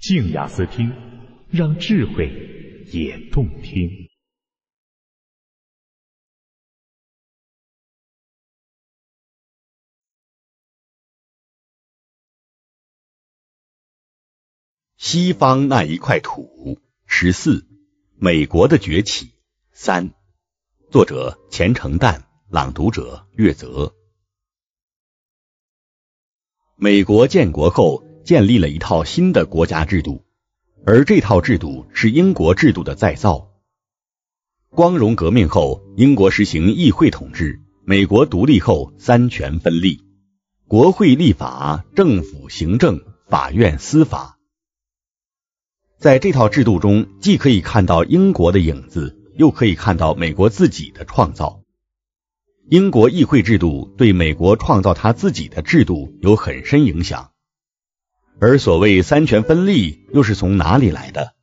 静雅思听，让智慧也动听。西方那一块土，十四，美国的崛起。三，作者：钱程旦，朗读者：岳泽。美国建国后。建立了一套新的国家制度，而这套制度是英国制度的再造。光荣革命后，英国实行议会统治；美国独立后，三权分立，国会立法，政府行政，法院司法。在这套制度中，既可以看到英国的影子，又可以看到美国自己的创造。英国议会制度对美国创造他自己的制度有很深影响。而所谓三权分立又是从哪里来的？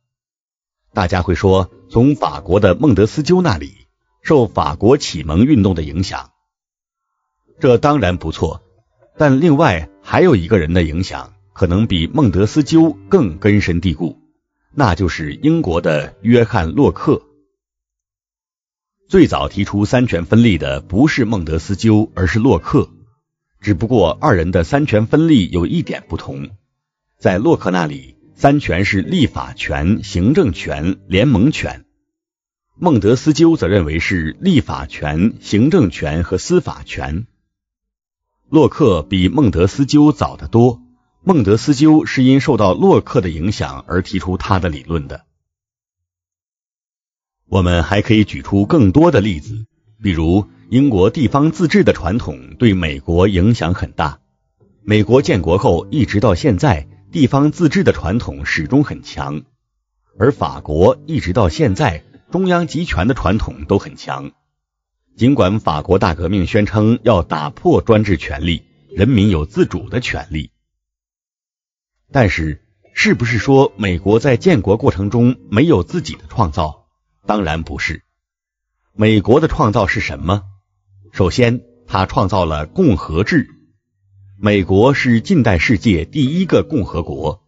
大家会说从法国的孟德斯鸠那里，受法国启蒙运动的影响。这当然不错，但另外还有一个人的影响可能比孟德斯鸠更根深蒂固，那就是英国的约翰洛克。最早提出三权分立的不是孟德斯鸠，而是洛克。只不过二人的三权分立有一点不同。在洛克那里，三权是立法权、行政权、联盟权；孟德斯鸠则认为是立法权、行政权和司法权。洛克比孟德斯鸠早得多，孟德斯鸠是因受到洛克的影响而提出他的理论的。我们还可以举出更多的例子，比如英国地方自治的传统对美国影响很大，美国建国后一直到现在。地方自治的传统始终很强，而法国一直到现在中央集权的传统都很强。尽管法国大革命宣称要打破专制权力，人民有自主的权利，但是是不是说美国在建国过程中没有自己的创造？当然不是。美国的创造是什么？首先，它创造了共和制。美国是近代世界第一个共和国，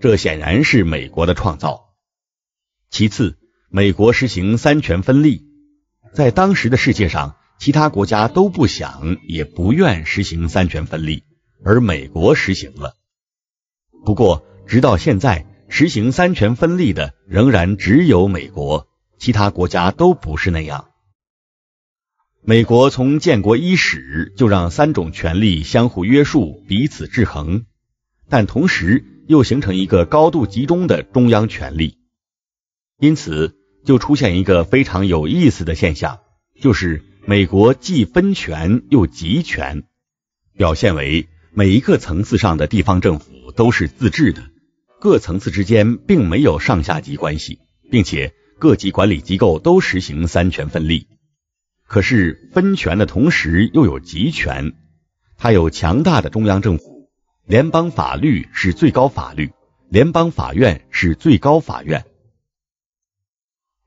这显然是美国的创造。其次，美国实行三权分立，在当时的世界上，其他国家都不想也不愿实行三权分立，而美国实行了。不过，直到现在，实行三权分立的仍然只有美国，其他国家都不是那样。美国从建国伊始就让三种权力相互约束、彼此制衡，但同时又形成一个高度集中的中央权力，因此就出现一个非常有意思的现象，就是美国既分权又集权，表现为每一个层次上的地方政府都是自治的，各层次之间并没有上下级关系，并且各级管理机构都实行三权分立。可是分权的同时又有集权，它有强大的中央政府，联邦法律是最高法律，联邦法院是最高法院。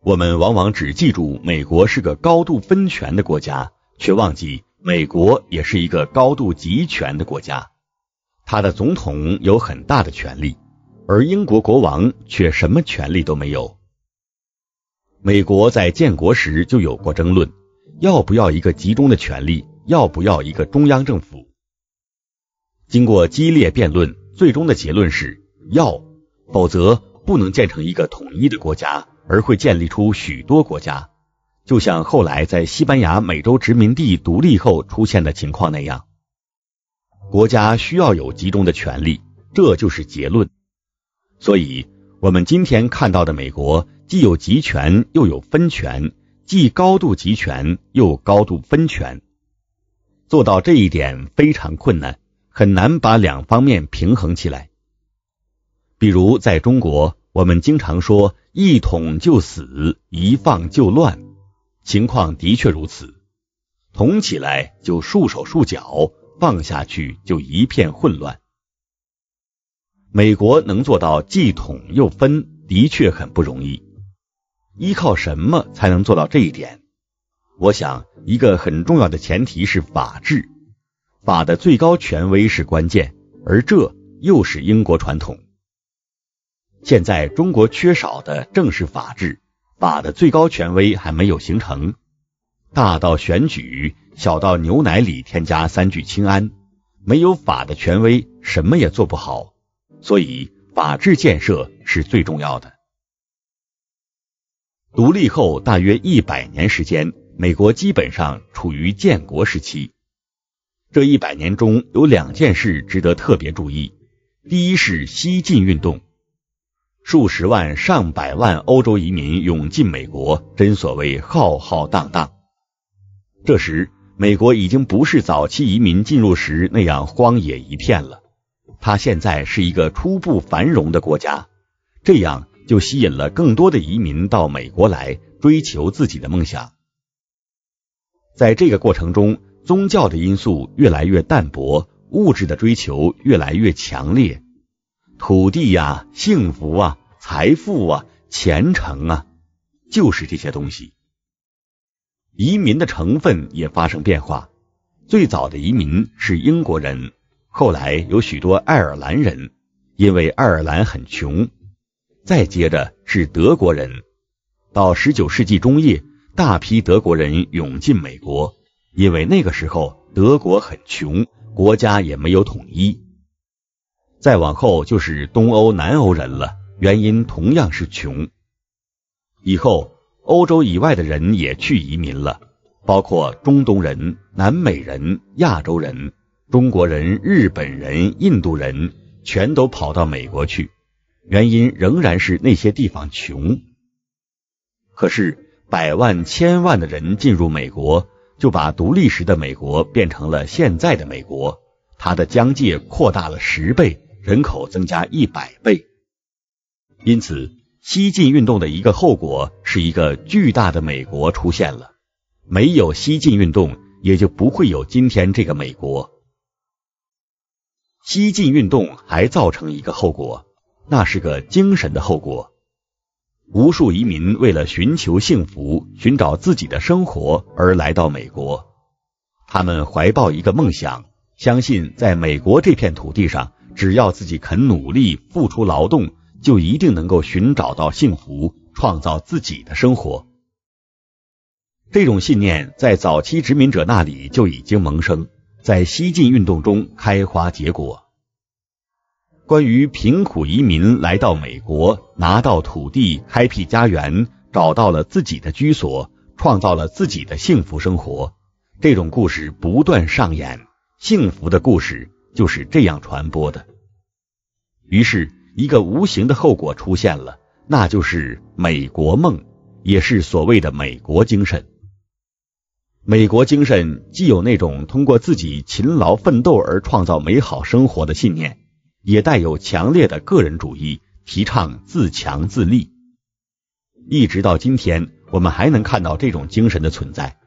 我们往往只记住美国是个高度分权的国家，却忘记美国也是一个高度集权的国家。他的总统有很大的权力，而英国国王却什么权力都没有。美国在建国时就有过争论。要不要一个集中的权力？要不要一个中央政府？经过激烈辩论，最终的结论是：要，否则不能建成一个统一的国家，而会建立出许多国家，就像后来在西班牙美洲殖民地独立后出现的情况那样。国家需要有集中的权利，这就是结论。所以，我们今天看到的美国，既有集权，又有分权。既高度集权又高度分权，做到这一点非常困难，很难把两方面平衡起来。比如在中国，我们经常说“一统就死，一放就乱”，情况的确如此。统起来就束手束脚，放下去就一片混乱。美国能做到既统又分，的确很不容易。依靠什么才能做到这一点？我想，一个很重要的前提是法治，法的最高权威是关键，而这又是英国传统。现在中国缺少的正是法治，法的最高权威还没有形成，大到选举，小到牛奶里添加三聚氰胺，没有法的权威，什么也做不好。所以，法治建设是最重要的。独立后大约一百年时间，美国基本上处于建国时期。这一百年中有两件事值得特别注意：第一是西进运动，数十万、上百万欧洲移民涌进美国，真所谓浩浩荡荡。这时，美国已经不是早期移民进入时那样荒野一片了，它现在是一个初步繁荣的国家。这样。就吸引了更多的移民到美国来追求自己的梦想。在这个过程中，宗教的因素越来越淡薄，物质的追求越来越强烈。土地呀、幸福啊、财富啊、前程啊，就是这些东西。移民的成分也发生变化。最早的移民是英国人，后来有许多爱尔兰人，因为爱尔兰很穷。再接着是德国人，到十九世纪中叶，大批德国人涌进美国，因为那个时候德国很穷，国家也没有统一。再往后就是东欧、南欧人了，原因同样是穷。以后欧洲以外的人也去移民了，包括中东人、南美人、亚洲人、中国人、日本人、印度人，全都跑到美国去。原因仍然是那些地方穷，可是百万千万的人进入美国，就把独立时的美国变成了现在的美国，它的疆界扩大了十倍，人口增加一百倍。因此，西进运动的一个后果是一个巨大的美国出现了，没有西进运动，也就不会有今天这个美国。西进运动还造成一个后果。那是个精神的后果。无数移民为了寻求幸福、寻找自己的生活而来到美国，他们怀抱一个梦想，相信在美国这片土地上，只要自己肯努力、付出劳动，就一定能够寻找到幸福，创造自己的生活。这种信念在早期殖民者那里就已经萌生，在西进运动中开花结果。关于贫苦移民来到美国，拿到土地开辟家园，找到了自己的居所，创造了自己的幸福生活，这种故事不断上演，幸福的故事就是这样传播的。于是，一个无形的后果出现了，那就是美国梦，也是所谓的美国精神。美国精神既有那种通过自己勤劳奋斗而创造美好生活的信念。也带有强烈的个人主义，提倡自强自立。一直到今天，我们还能看到这种精神的存在。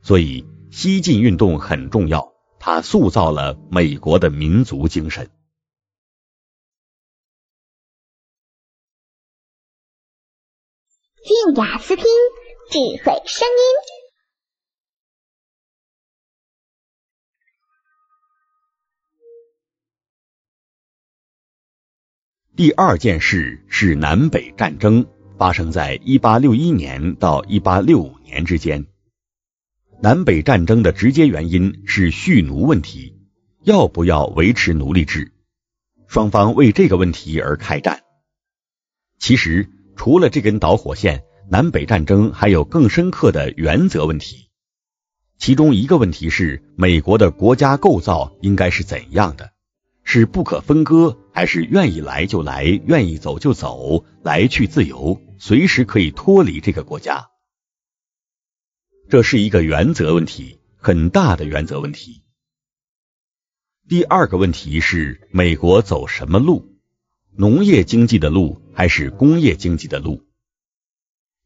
所以，西进运动很重要，它塑造了美国的民族精神。静雅思听，智慧声音。第二件事是南北战争，发生在一八六一年到一八六五年之间。南北战争的直接原因是蓄奴问题，要不要维持奴隶制？双方为这个问题而开战。其实，除了这根导火线，南北战争还有更深刻的原则问题。其中一个问题是，美国的国家构造应该是怎样的？是不可分割，还是愿意来就来，愿意走就走，来去自由，随时可以脱离这个国家？这是一个原则问题，很大的原则问题。第二个问题是美国走什么路？农业经济的路，还是工业经济的路？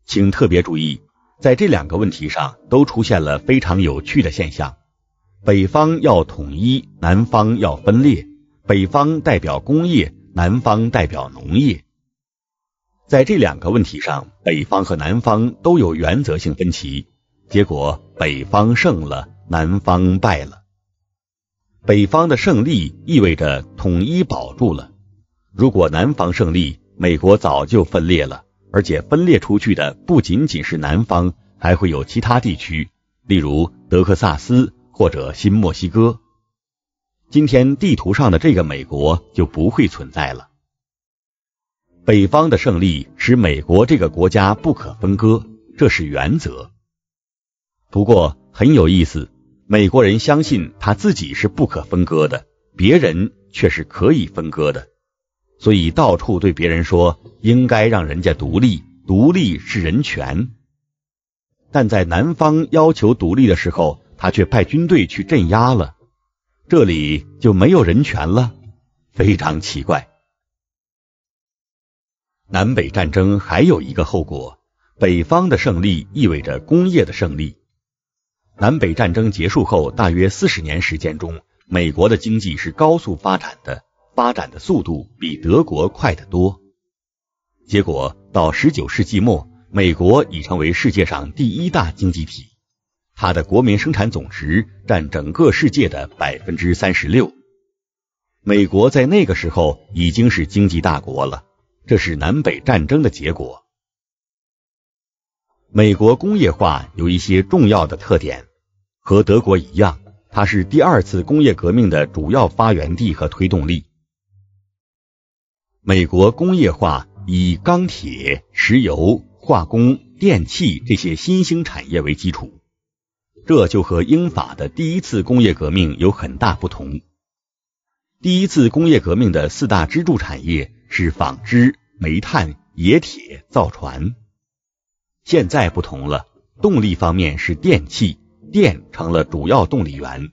请特别注意，在这两个问题上都出现了非常有趣的现象：北方要统一，南方要分裂。北方代表工业，南方代表农业。在这两个问题上，北方和南方都有原则性分歧。结果，北方胜了，南方败了。北方的胜利意味着统一保住了。如果南方胜利，美国早就分裂了，而且分裂出去的不仅仅是南方，还会有其他地区，例如德克萨斯或者新墨西哥。今天地图上的这个美国就不会存在了。北方的胜利使美国这个国家不可分割，这是原则。不过很有意思，美国人相信他自己是不可分割的，别人却是可以分割的，所以到处对别人说应该让人家独立，独立是人权。但在南方要求独立的时候，他却派军队去镇压了。这里就没有人权了，非常奇怪。南北战争还有一个后果，北方的胜利意味着工业的胜利。南北战争结束后，大约四十年时间中，美国的经济是高速发展的，发展的速度比德国快得多。结果到十九世纪末，美国已成为世界上第一大经济体。它的国民生产总值占整个世界的百分之三十六。美国在那个时候已经是经济大国了，这是南北战争的结果。美国工业化有一些重要的特点，和德国一样，它是第二次工业革命的主要发源地和推动力。美国工业化以钢铁、石油、化工、电器这些新兴产业为基础。这就和英法的第一次工业革命有很大不同。第一次工业革命的四大支柱产业是纺织、煤炭、冶铁、造船。现在不同了，动力方面是电气，电成了主要动力源，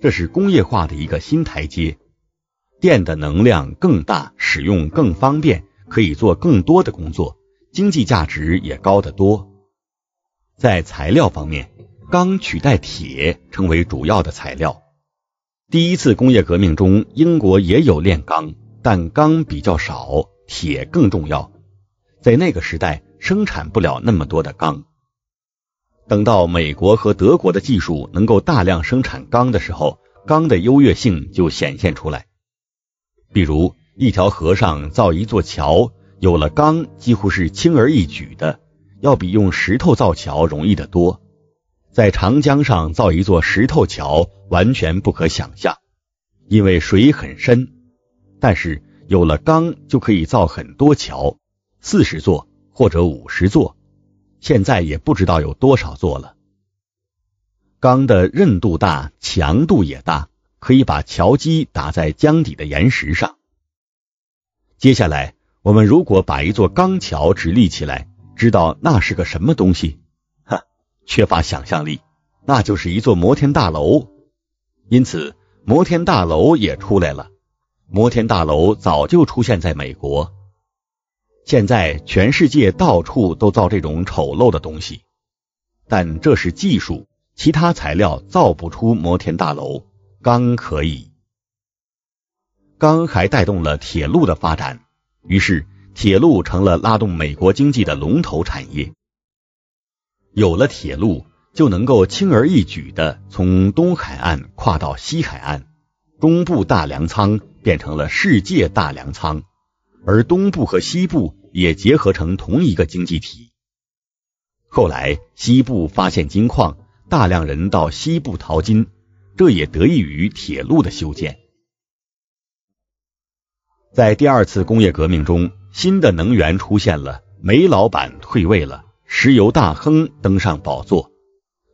这是工业化的一个新台阶。电的能量更大，使用更方便，可以做更多的工作，经济价值也高得多。在材料方面。钢取代铁成为主要的材料。第一次工业革命中，英国也有炼钢，但钢比较少，铁更重要。在那个时代，生产不了那么多的钢。等到美国和德国的技术能够大量生产钢的时候，钢的优越性就显现出来。比如，一条河上造一座桥，有了钢几乎是轻而易举的，要比用石头造桥容易得多。在长江上造一座石头桥完全不可想象，因为水很深。但是有了钢就可以造很多桥，四十座或者五十座，现在也不知道有多少座了。钢的韧度大，强度也大，可以把桥基打在江底的岩石上。接下来，我们如果把一座钢桥直立起来，知道那是个什么东西？缺乏想象力，那就是一座摩天大楼。因此，摩天大楼也出来了。摩天大楼早就出现在美国，现在全世界到处都造这种丑陋的东西。但这是技术，其他材料造不出摩天大楼，钢可以。钢还带动了铁路的发展，于是铁路成了拉动美国经济的龙头产业。有了铁路，就能够轻而易举的从东海岸跨到西海岸，中部大粮仓变成了世界大粮仓，而东部和西部也结合成同一个经济体。后来，西部发现金矿，大量人到西部淘金，这也得益于铁路的修建。在第二次工业革命中，新的能源出现了，煤老板退位了。石油大亨登上宝座，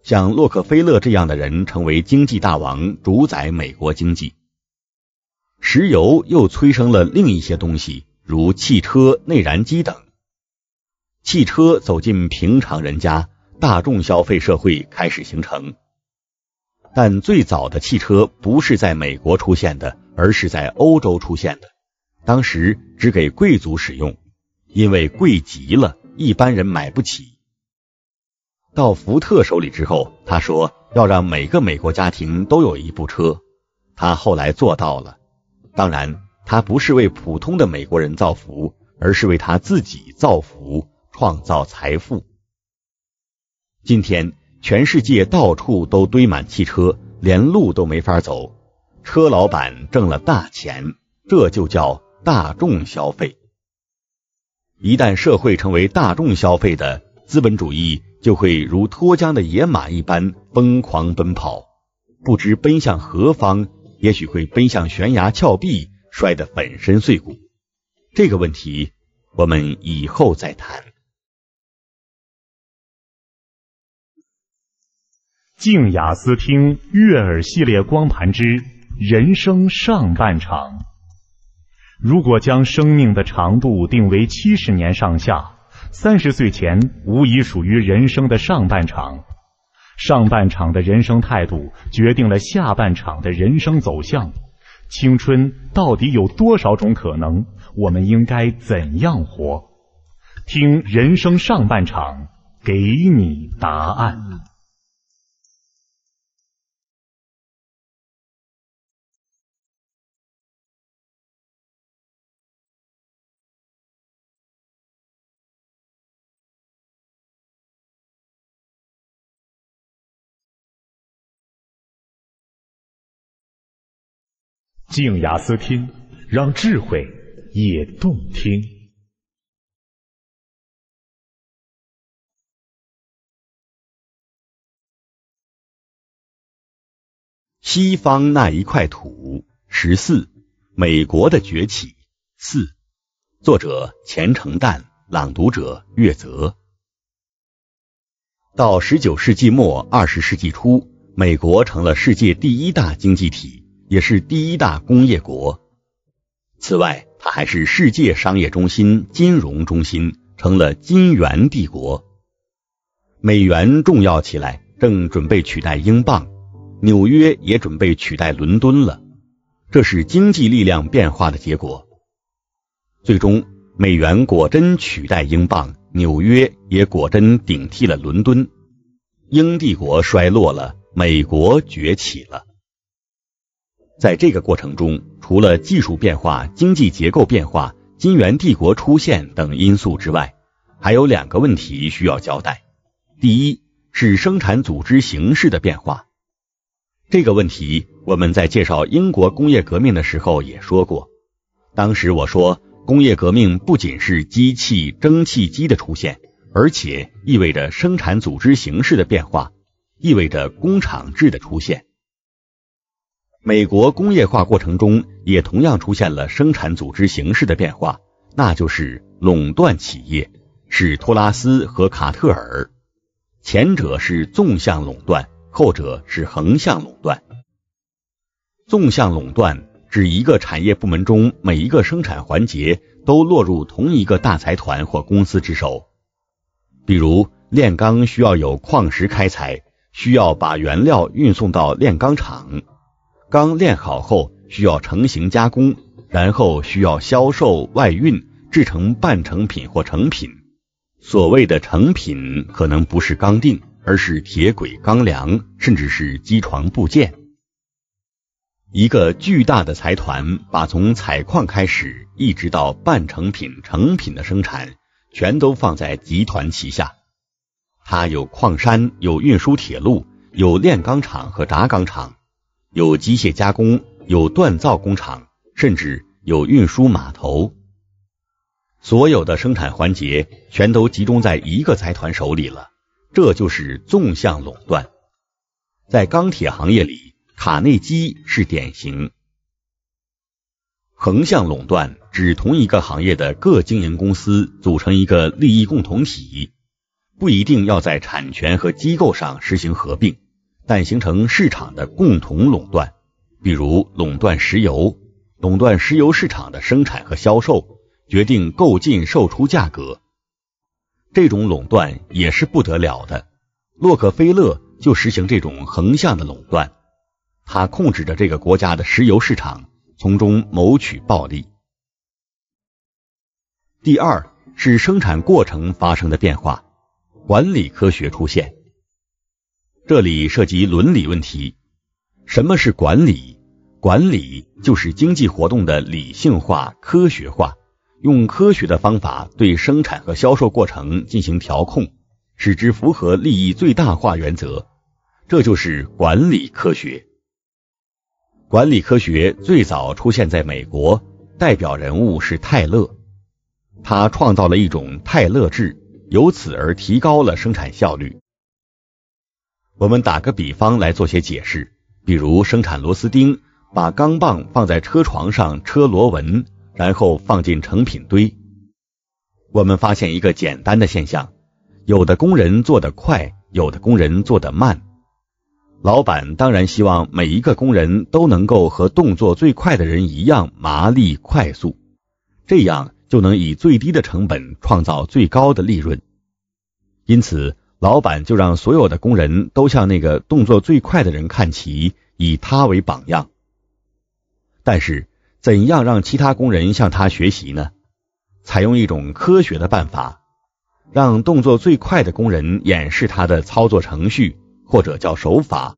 像洛克菲勒这样的人成为经济大王，主宰美国经济。石油又催生了另一些东西，如汽车、内燃机等。汽车走进平常人家，大众消费社会开始形成。但最早的汽车不是在美国出现的，而是在欧洲出现的。当时只给贵族使用，因为贵极了。一般人买不起。到福特手里之后，他说要让每个美国家庭都有一部车，他后来做到了。当然，他不是为普通的美国人造福，而是为他自己造福，创造财富。今天，全世界到处都堆满汽车，连路都没法走，车老板挣了大钱，这就叫大众消费。一旦社会成为大众消费的资本主义，就会如脱缰的野马一般疯狂奔跑，不知奔向何方，也许会奔向悬崖峭壁，摔得粉身碎骨。这个问题我们以后再谈。静雅思听悦耳系列光盘之《人生上半场》。如果将生命的长度定为七十年上下，三十岁前无疑属于人生的上半场。上半场的人生态度决定了下半场的人生走向。青春到底有多少种可能？我们应该怎样活？听《人生上半场》给你答案。静雅思听，让智慧也动听。西方那一块土十四，美国的崛起四，作者钱程旦，朗读者岳泽。到十九世纪末二十世纪初，美国成了世界第一大经济体。也是第一大工业国。此外，它还是世界商业中心、金融中心，成了金元帝国。美元重要起来，正准备取代英镑；纽约也准备取代伦敦了。这是经济力量变化的结果。最终，美元果真取代英镑，纽约也果真顶替了伦敦。英帝国衰落了，美国崛起了。在这个过程中，除了技术变化、经济结构变化、金元帝国出现等因素之外，还有两个问题需要交代。第一是生产组织形式的变化。这个问题我们在介绍英国工业革命的时候也说过。当时我说，工业革命不仅是机器、蒸汽机的出现，而且意味着生产组织形式的变化，意味着工厂制的出现。美国工业化过程中也同样出现了生产组织形式的变化，那就是垄断企业，是托拉斯和卡特尔。前者是纵向垄断，后者是横向垄断。纵向垄断指一个产业部门中每一个生产环节都落入同一个大财团或公司之手，比如炼钢需要有矿石开采，需要把原料运送到炼钢厂。钢炼好后需要成型加工，然后需要销售外运，制成半成品或成品。所谓的成品可能不是钢锭，而是铁轨、钢梁，甚至是机床部件。一个巨大的财团把从采矿开始一直到半成品、成品的生产，全都放在集团旗下。它有矿山，有运输铁路，有炼钢厂和轧钢厂。有机械加工，有锻造工厂，甚至有运输码头，所有的生产环节全都集中在一个财团手里了。这就是纵向垄断。在钢铁行业里，卡内基是典型。横向垄断指同一个行业的各经营公司组成一个利益共同体，不一定要在产权和机构上实行合并。但形成市场的共同垄断，比如垄断石油、垄断石油市场的生产和销售，决定购进、售出价格。这种垄断也是不得了的。洛克菲勒就实行这种横向的垄断，他控制着这个国家的石油市场，从中谋取暴利。第二是生产过程发生的变化，管理科学出现。这里涉及伦理问题。什么是管理？管理就是经济活动的理性化、科学化，用科学的方法对生产和销售过程进行调控，使之符合利益最大化原则。这就是管理科学。管理科学最早出现在美国，代表人物是泰勒，他创造了一种泰勒制，由此而提高了生产效率。我们打个比方来做些解释，比如生产螺丝钉，把钢棒放在车床上车螺纹，然后放进成品堆。我们发现一个简单的现象：有的工人做得快，有的工人做得慢。老板当然希望每一个工人都能够和动作最快的人一样麻利快速，这样就能以最低的成本创造最高的利润。因此。老板就让所有的工人都向那个动作最快的人看齐，以他为榜样。但是，怎样让其他工人向他学习呢？采用一种科学的办法，让动作最快的工人演示他的操作程序或者叫手法。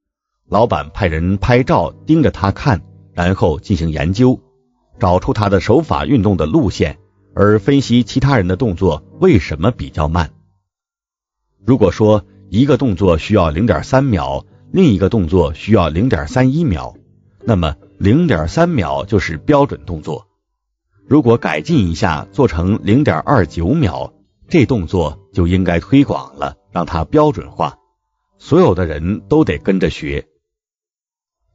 老板派人拍照，盯着他看，然后进行研究，找出他的手法运动的路线，而分析其他人的动作为什么比较慢。如果说一个动作需要零点三秒，另一个动作需要零点三一秒，那么零点三秒就是标准动作。如果改进一下，做成零点二九秒，这动作就应该推广了，让它标准化，所有的人都得跟着学。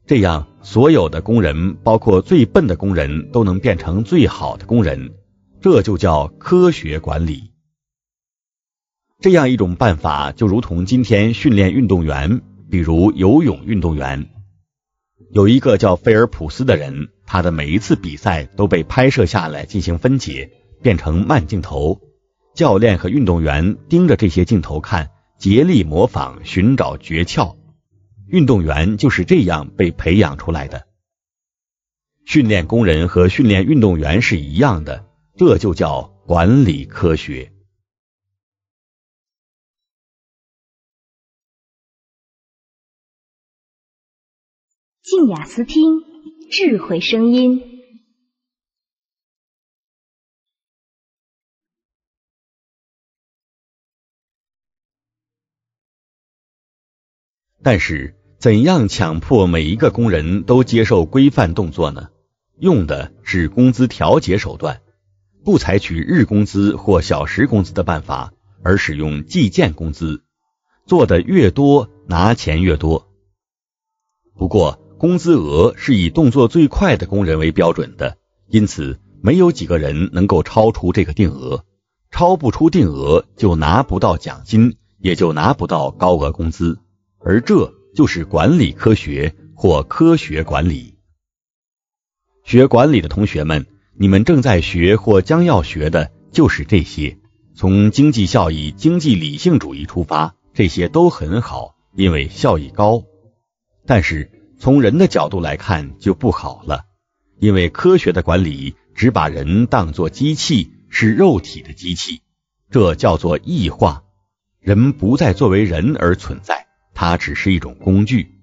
这样，所有的工人，包括最笨的工人，都能变成最好的工人，这就叫科学管理。这样一种办法，就如同今天训练运动员，比如游泳运动员，有一个叫菲尔普斯的人，他的每一次比赛都被拍摄下来进行分解，变成慢镜头。教练和运动员盯着这些镜头看，竭力模仿，寻找诀窍。运动员就是这样被培养出来的。训练工人和训练运动员是一样的，这就叫管理科学。静雅思听，智慧声音。但是，怎样强迫每一个工人都接受规范动作呢？用的是工资调节手段，不采取日工资或小时工资的办法，而使用计件工资，做的越多拿钱越多。不过。工资额是以动作最快的工人为标准的，因此没有几个人能够超出这个定额。超不出定额就拿不到奖金，也就拿不到高额工资。而这就是管理科学或科学管理。学管理的同学们，你们正在学或将要学的就是这些。从经济效益、经济理性主义出发，这些都很好，因为效益高。但是。从人的角度来看就不好了，因为科学的管理只把人当作机器，是肉体的机器，这叫做异化，人不再作为人而存在，它只是一种工具。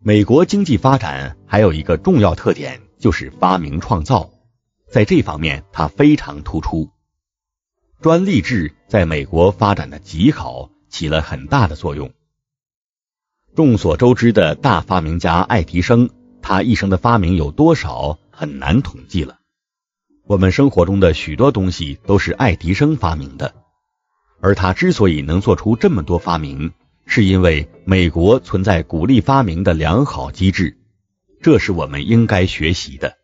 美国经济发展还有一个重要特点，就是发明创造，在这方面它非常突出，专利制在美国发展的极好，起了很大的作用。众所周知的大发明家爱迪生，他一生的发明有多少很难统计了。我们生活中的许多东西都是爱迪生发明的，而他之所以能做出这么多发明，是因为美国存在鼓励发明的良好机制，这是我们应该学习的。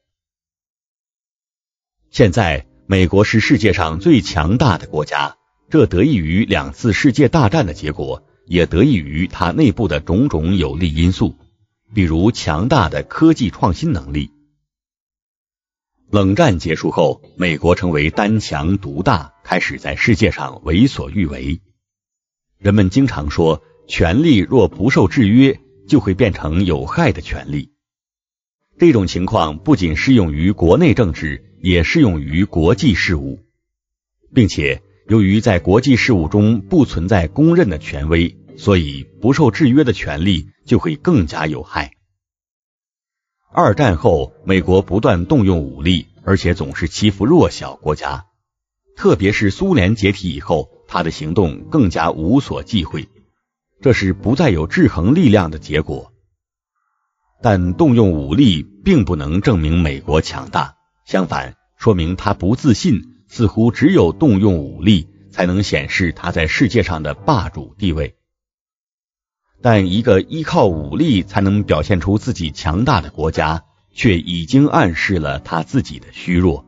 现在，美国是世界上最强大的国家，这得益于两次世界大战的结果。也得益于它内部的种种有利因素，比如强大的科技创新能力。冷战结束后，美国成为单强独大，开始在世界上为所欲为。人们经常说，权力若不受制约，就会变成有害的权利。这种情况不仅适用于国内政治，也适用于国际事务，并且。由于在国际事务中不存在公认的权威，所以不受制约的权力就会更加有害。二战后，美国不断动用武力，而且总是欺负弱小国家，特别是苏联解体以后，他的行动更加无所忌讳，这是不再有制衡力量的结果。但动用武力并不能证明美国强大，相反，说明他不自信。似乎只有动用武力才能显示他在世界上的霸主地位，但一个依靠武力才能表现出自己强大的国家，却已经暗示了他自己的虚弱。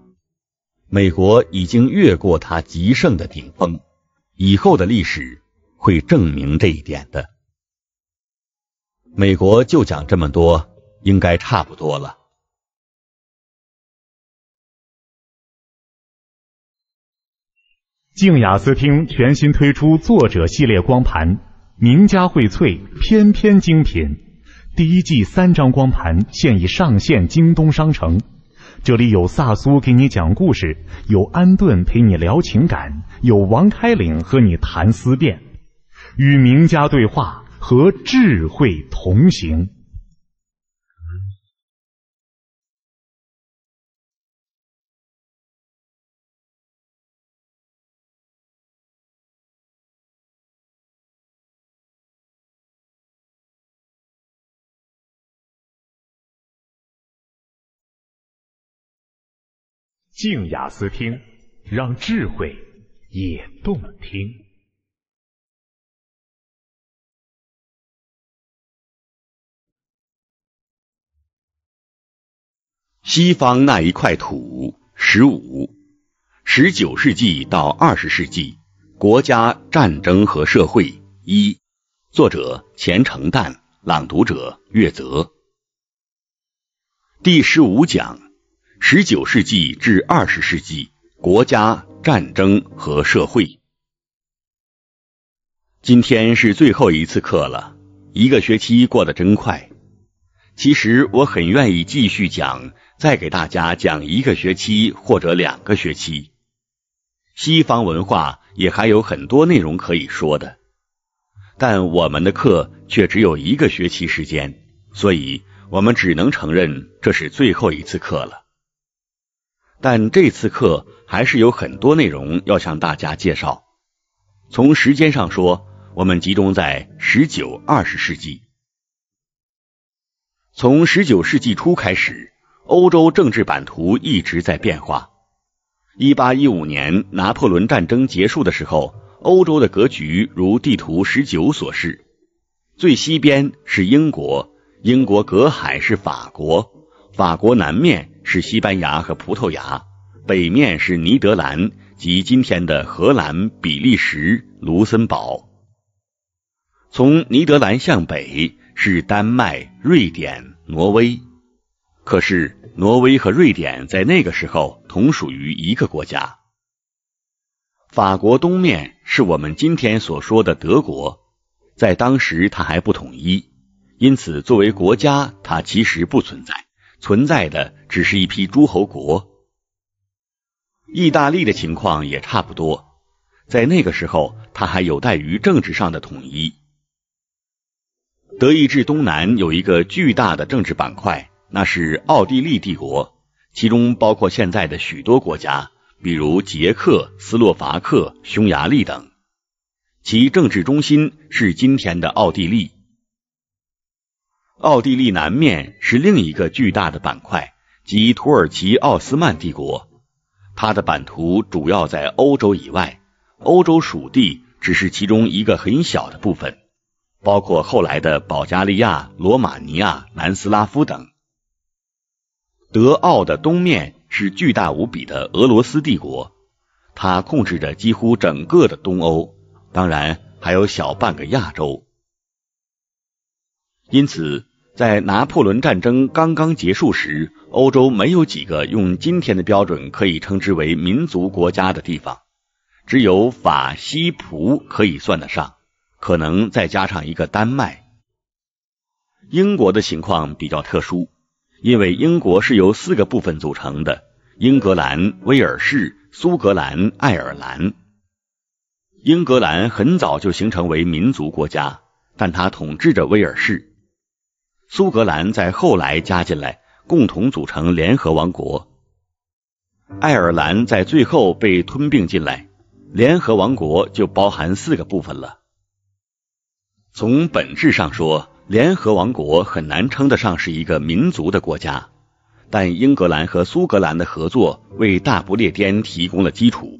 美国已经越过他极盛的顶峰，以后的历史会证明这一点的。美国就讲这么多，应该差不多了。静雅思听全新推出作者系列光盘，名家荟萃，篇篇精品。第一季三张光盘现已上线京东商城。这里有萨苏给你讲故事，有安顿陪你聊情感，有王开岭和你谈思辨，与名家对话，和智慧同行。静雅思听，让智慧也动听。西方那一块土，十五，十九世纪到二十世纪，国家、战争和社会。一，作者：钱承旦，朗读者：岳泽。第十五讲。十九世纪至二十世纪，国家、战争和社会。今天是最后一次课了，一个学期过得真快。其实我很愿意继续讲，再给大家讲一个学期或者两个学期。西方文化也还有很多内容可以说的，但我们的课却只有一个学期时间，所以我们只能承认这是最后一次课了。但这次课还是有很多内容要向大家介绍。从时间上说，我们集中在十九、二十世纪。从十九世纪初开始，欧洲政治版图一直在变化。一八一五年拿破仑战争结束的时候，欧洲的格局如地图十九所示。最西边是英国，英国隔海是法国，法国南面。是西班牙和葡萄牙，北面是尼德兰及今天的荷兰、比利时、卢森堡。从尼德兰向北是丹麦、瑞典、挪威。可是，挪威和瑞典在那个时候同属于一个国家。法国东面是我们今天所说的德国，在当时它还不统一，因此作为国家它其实不存在。存在的只是一批诸侯国，意大利的情况也差不多。在那个时候，它还有待于政治上的统一。德意志东南有一个巨大的政治板块，那是奥地利帝国，其中包括现在的许多国家，比如捷克、斯洛伐克、匈牙利等。其政治中心是今天的奥地利。奥地利南面是另一个巨大的板块，即土耳其奥斯曼帝国。它的版图主要在欧洲以外，欧洲属地只是其中一个很小的部分，包括后来的保加利亚、罗马尼亚、南斯拉夫等。德奥的东面是巨大无比的俄罗斯帝国，它控制着几乎整个的东欧，当然还有小半个亚洲。因此。在拿破仑战争刚刚结束时，欧洲没有几个用今天的标准可以称之为民族国家的地方，只有法西普可以算得上，可能再加上一个丹麦。英国的情况比较特殊，因为英国是由四个部分组成的：英格兰、威尔士、苏格兰、爱尔兰。英格兰很早就形成为民族国家，但它统治着威尔士。苏格兰在后来加进来，共同组成联合王国。爱尔兰在最后被吞并进来，联合王国就包含四个部分了。从本质上说，联合王国很难称得上是一个民族的国家，但英格兰和苏格兰的合作为大不列颠提供了基础，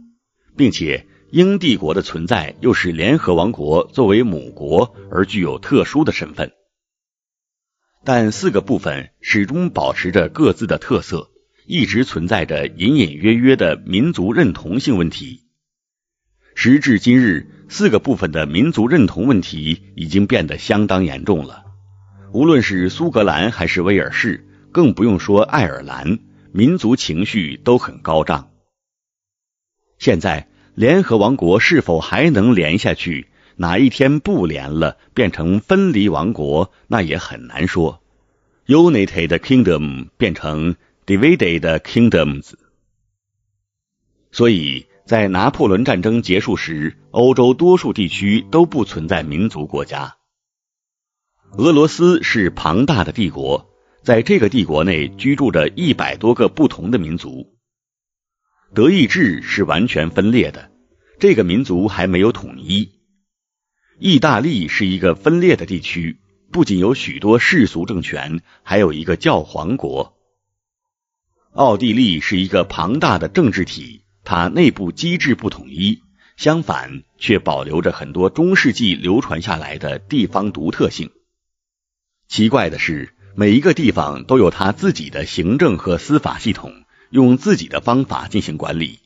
并且英帝国的存在又是联合王国作为母国而具有特殊的身份。但四个部分始终保持着各自的特色，一直存在着隐隐约约的民族认同性问题。时至今日，四个部分的民族认同问题已经变得相当严重了。无论是苏格兰还是威尔士，更不用说爱尔兰，民族情绪都很高涨。现在，联合王国是否还能连下去？哪一天不连了，变成分离王国，那也很难说。United Kingdom 变成 Divided Kingdoms。所以在拿破仑战争结束时，欧洲多数地区都不存在民族国家。俄罗斯是庞大的帝国，在这个帝国内居住着一百多个不同的民族。德意志是完全分裂的，这个民族还没有统一。意大利是一个分裂的地区，不仅有许多世俗政权，还有一个教皇国。奥地利是一个庞大的政治体，它内部机制不统一，相反却保留着很多中世纪流传下来的地方独特性。奇怪的是，每一个地方都有它自己的行政和司法系统，用自己的方法进行管理。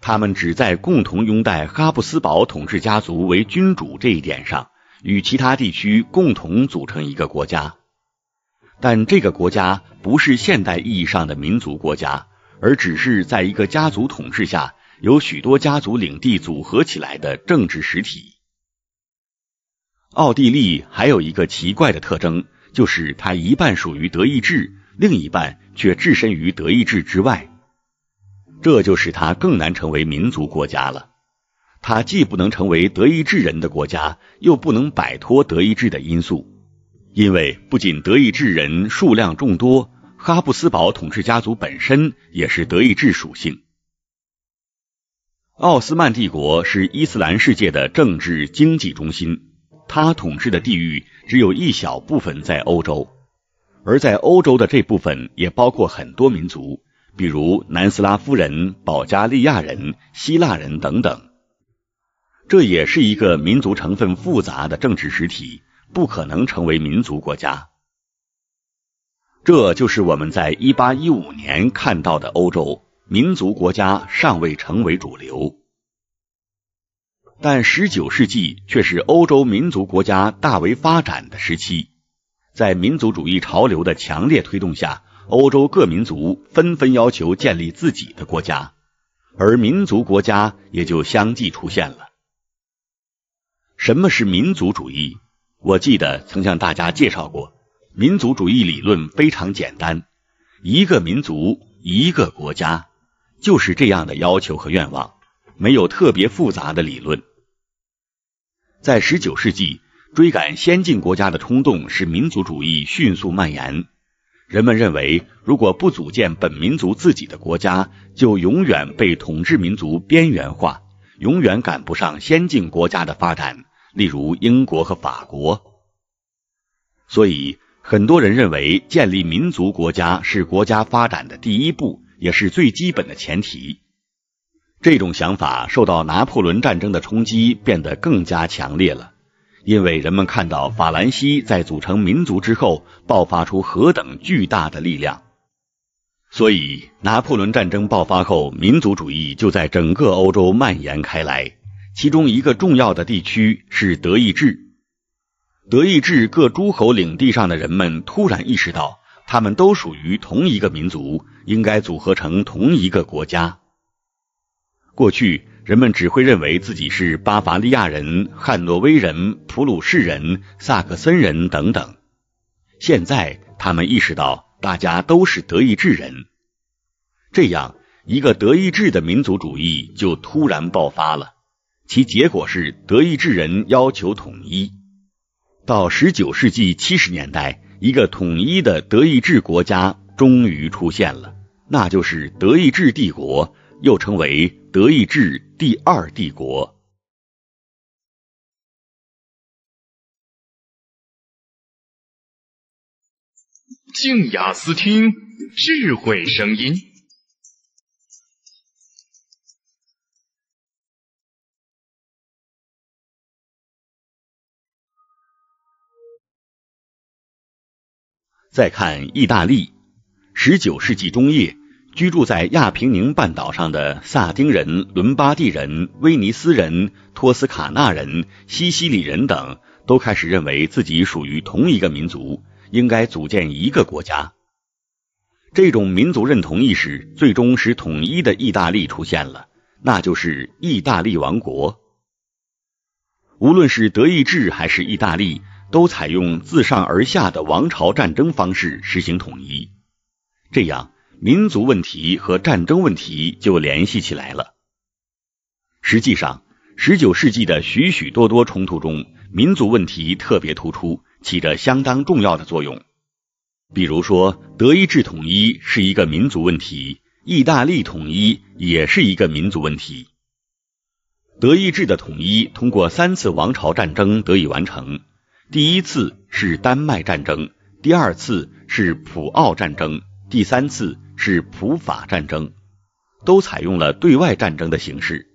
他们只在共同拥戴哈布斯堡统治家族为君主这一点上与其他地区共同组成一个国家，但这个国家不是现代意义上的民族国家，而只是在一个家族统治下由许多家族领地组合起来的政治实体。奥地利还有一个奇怪的特征，就是它一半属于德意志，另一半却置身于德意志之外。这就使它更难成为民族国家了。它既不能成为德意志人的国家，又不能摆脱德意志的因素，因为不仅德意志人数量众多，哈布斯堡统治家族本身也是德意志属性。奥斯曼帝国是伊斯兰世界的政治经济中心，它统治的地域只有一小部分在欧洲，而在欧洲的这部分也包括很多民族。比如南斯拉夫人、保加利亚人、希腊人等等，这也是一个民族成分复杂的政治实体，不可能成为民族国家。这就是我们在一八一五年看到的欧洲，民族国家尚未成为主流。但十九世纪却是欧洲民族国家大为发展的时期，在民族主义潮流的强烈推动下。欧洲各民族纷纷要求建立自己的国家，而民族国家也就相继出现了。什么是民族主义？我记得曾向大家介绍过，民族主义理论非常简单：一个民族，一个国家，就是这样的要求和愿望，没有特别复杂的理论。在19世纪，追赶先进国家的冲动使民族主义迅速蔓延。人们认为，如果不组建本民族自己的国家，就永远被统治民族边缘化，永远赶不上先进国家的发展，例如英国和法国。所以，很多人认为建立民族国家是国家发展的第一步，也是最基本的前提。这种想法受到拿破仑战争的冲击，变得更加强烈了。因为人们看到法兰西在组成民族之后爆发出何等巨大的力量，所以拿破仑战争爆发后，民族主义就在整个欧洲蔓延开来。其中一个重要的地区是德意志，德意志各诸侯领地上的人们突然意识到，他们都属于同一个民族，应该组合成同一个国家。过去。人们只会认为自己是巴伐利亚人、汉诺威人、普鲁士人、萨克森人等等。现在他们意识到，大家都是德意志人。这样一个德意志的民族主义就突然爆发了，其结果是德意志人要求统一。到19世纪70年代，一个统一的德意志国家终于出现了，那就是德意志帝国。又称为德意志第二帝国。静雅思听智慧声音。再看意大利，十九世纪中叶。居住在亚平宁半岛上的萨丁人、伦巴第人、威尼斯人、托斯卡纳人、西西里人等，都开始认为自己属于同一个民族，应该组建一个国家。这种民族认同意识最终使统一的意大利出现了，那就是意大利王国。无论是德意志还是意大利，都采用自上而下的王朝战争方式实行统一，这样。民族问题和战争问题就联系起来了。实际上，十九世纪的许许多多冲突中，民族问题特别突出，起着相当重要的作用。比如说，德意志统一是一个民族问题，意大利统一也是一个民族问题。德意志的统一通过三次王朝战争得以完成：第一次是丹麦战争，第二次是普奥战争，第三次。是普法战争，都采用了对外战争的形式。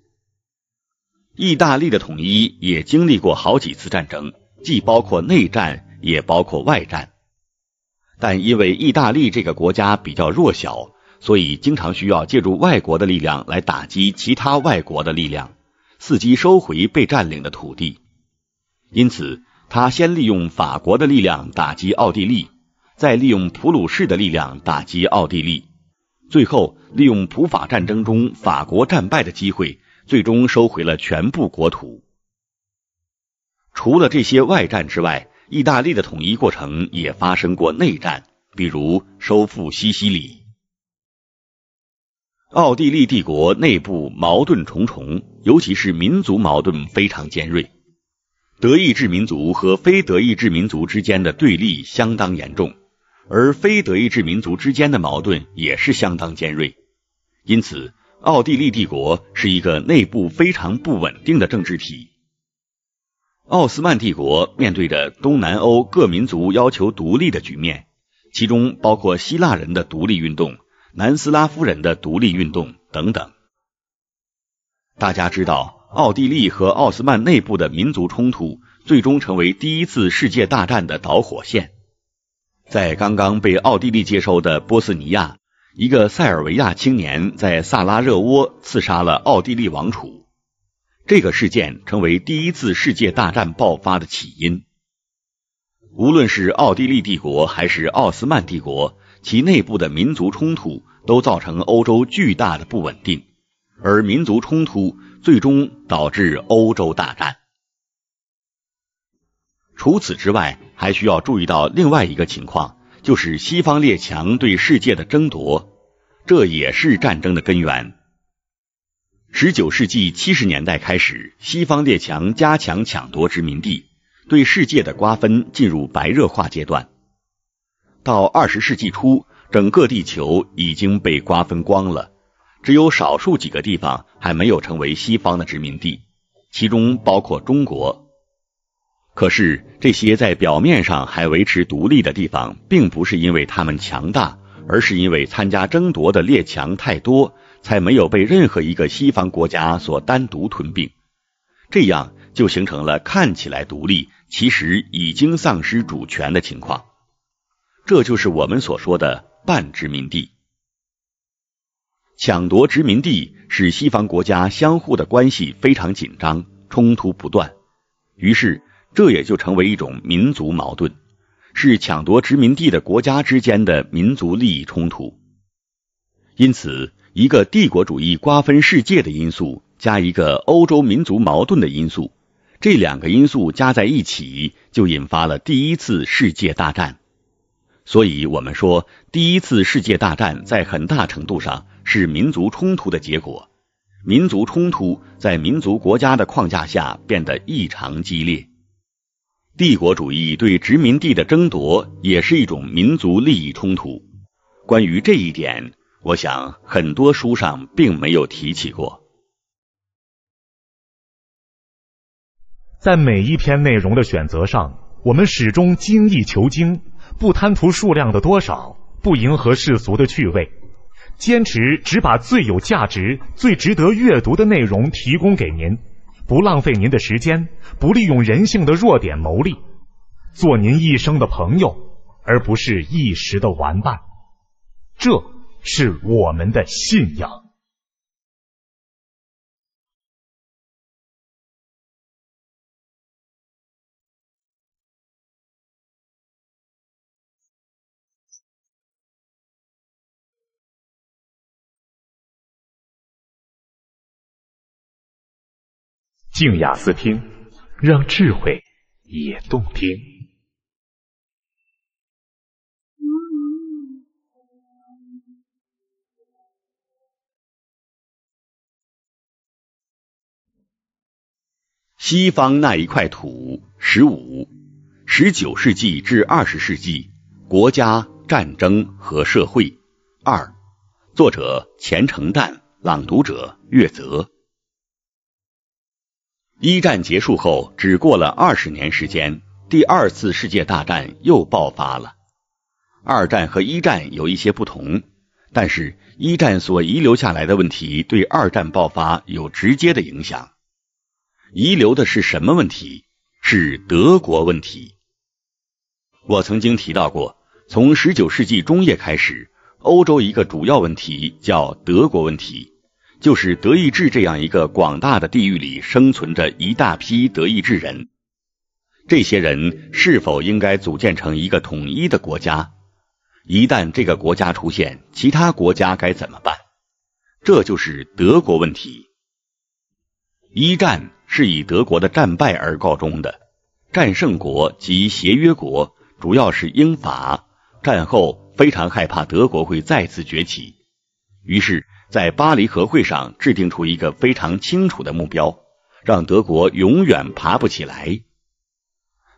意大利的统一也经历过好几次战争，既包括内战，也包括外战。但因为意大利这个国家比较弱小，所以经常需要借助外国的力量来打击其他外国的力量，伺机收回被占领的土地。因此，他先利用法国的力量打击奥地利，再利用普鲁士的力量打击奥地利。最后，利用普法战争中法国战败的机会，最终收回了全部国土。除了这些外战之外，意大利的统一过程也发生过内战，比如收复西西里。奥地利帝国内部矛盾重重，尤其是民族矛盾非常尖锐，德意志民族和非德意志民族之间的对立相当严重。而非德意志民族之间的矛盾也是相当尖锐，因此奥地利帝国是一个内部非常不稳定的政治体。奥斯曼帝国面对着东南欧各民族要求独立的局面，其中包括希腊人的独立运动、南斯拉夫人的独立运动等等。大家知道，奥地利和奥斯曼内部的民族冲突最终成为第一次世界大战的导火线。在刚刚被奥地利接收的波斯尼亚，一个塞尔维亚青年在萨拉热窝刺杀了奥地利王储。这个事件成为第一次世界大战爆发的起因。无论是奥地利帝国还是奥斯曼帝国，其内部的民族冲突都造成欧洲巨大的不稳定，而民族冲突最终导致欧洲大战。除此之外，还需要注意到另外一个情况，就是西方列强对世界的争夺，这也是战争的根源。十九世纪七十年代开始，西方列强加强抢夺殖民地，对世界的瓜分进入白热化阶段。到二十世纪初，整个地球已经被瓜分光了，只有少数几个地方还没有成为西方的殖民地，其中包括中国。可是，这些在表面上还维持独立的地方，并不是因为他们强大，而是因为参加争夺的列强太多，才没有被任何一个西方国家所单独吞并。这样就形成了看起来独立，其实已经丧失主权的情况。这就是我们所说的半殖民地。抢夺殖民地使西方国家相互的关系非常紧张，冲突不断。于是。这也就成为一种民族矛盾，是抢夺殖民地的国家之间的民族利益冲突。因此，一个帝国主义瓜分世界的因素加一个欧洲民族矛盾的因素，这两个因素加在一起，就引发了第一次世界大战。所以我们说，第一次世界大战在很大程度上是民族冲突的结果。民族冲突在民族国家的框架下变得异常激烈。帝国主义对殖民地的争夺也是一种民族利益冲突。关于这一点，我想很多书上并没有提起过。在每一篇内容的选择上，我们始终精益求精，不贪图数量的多少，不迎合世俗的趣味，坚持只把最有价值、最值得阅读的内容提供给您。不浪费您的时间，不利用人性的弱点牟利，做您一生的朋友，而不是一时的玩伴，这是我们的信仰。静雅思听，让智慧也动听。西方那一块土，十五十九世纪至二十世纪，国家、战争和社会。二，作者钱程旦，朗读者岳泽。一战结束后，只过了二十年时间，第二次世界大战又爆发了。二战和一战有一些不同，但是一战所遗留下来的问题对二战爆发有直接的影响。遗留的是什么问题？是德国问题。我曾经提到过，从十九世纪中叶开始，欧洲一个主要问题叫德国问题。就是德意志这样一个广大的地域里生存着一大批德意志人，这些人是否应该组建成一个统一的国家？一旦这个国家出现，其他国家该怎么办？这就是德国问题。一战是以德国的战败而告终的，战胜国及协约国主要是英法，战后非常害怕德国会再次崛起，于是。在巴黎和会上制定出一个非常清楚的目标，让德国永远爬不起来。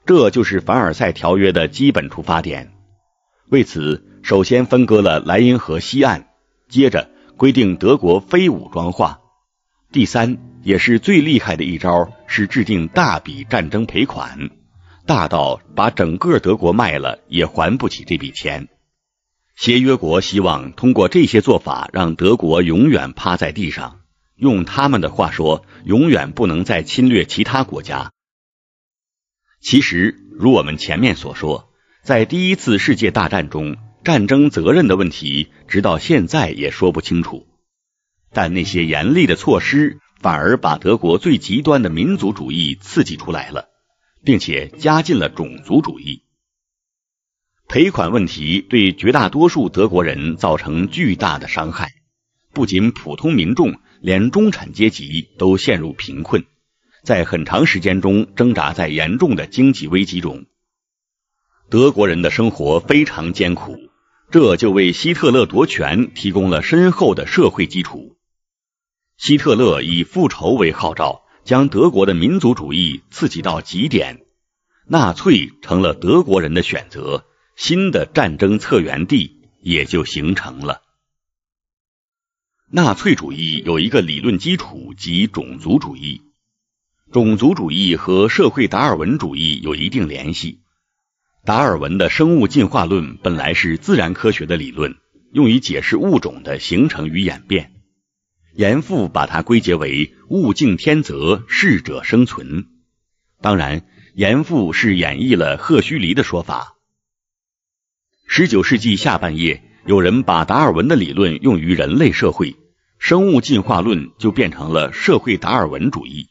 这就是凡尔赛条约的基本出发点。为此，首先分割了莱茵河西岸，接着规定德国非武装化。第三，也是最厉害的一招，是制定大笔战争赔款，大到把整个德国卖了也还不起这笔钱。协约国希望通过这些做法，让德国永远趴在地上。用他们的话说，永远不能再侵略其他国家。其实，如我们前面所说，在第一次世界大战中，战争责任的问题直到现在也说不清楚。但那些严厉的措施，反而把德国最极端的民族主义刺激出来了，并且加进了种族主义。赔款问题对绝大多数德国人造成巨大的伤害，不仅普通民众，连中产阶级都陷入贫困，在很长时间中挣扎在严重的经济危机中。德国人的生活非常艰苦，这就为希特勒夺权提供了深厚的社会基础。希特勒以复仇为号召，将德国的民族主义刺激到极点，纳粹成了德国人的选择。新的战争策源地也就形成了。纳粹主义有一个理论基础，即种族主义。种族主义和社会达尔文主义有一定联系。达尔文的生物进化论本来是自然科学的理论，用于解释物种的形成与演变。严复把它归结为“物竞天择，适者生存”。当然，严复是演绎了赫胥黎的说法。十九世纪下半叶，有人把达尔文的理论用于人类社会，生物进化论就变成了社会达尔文主义。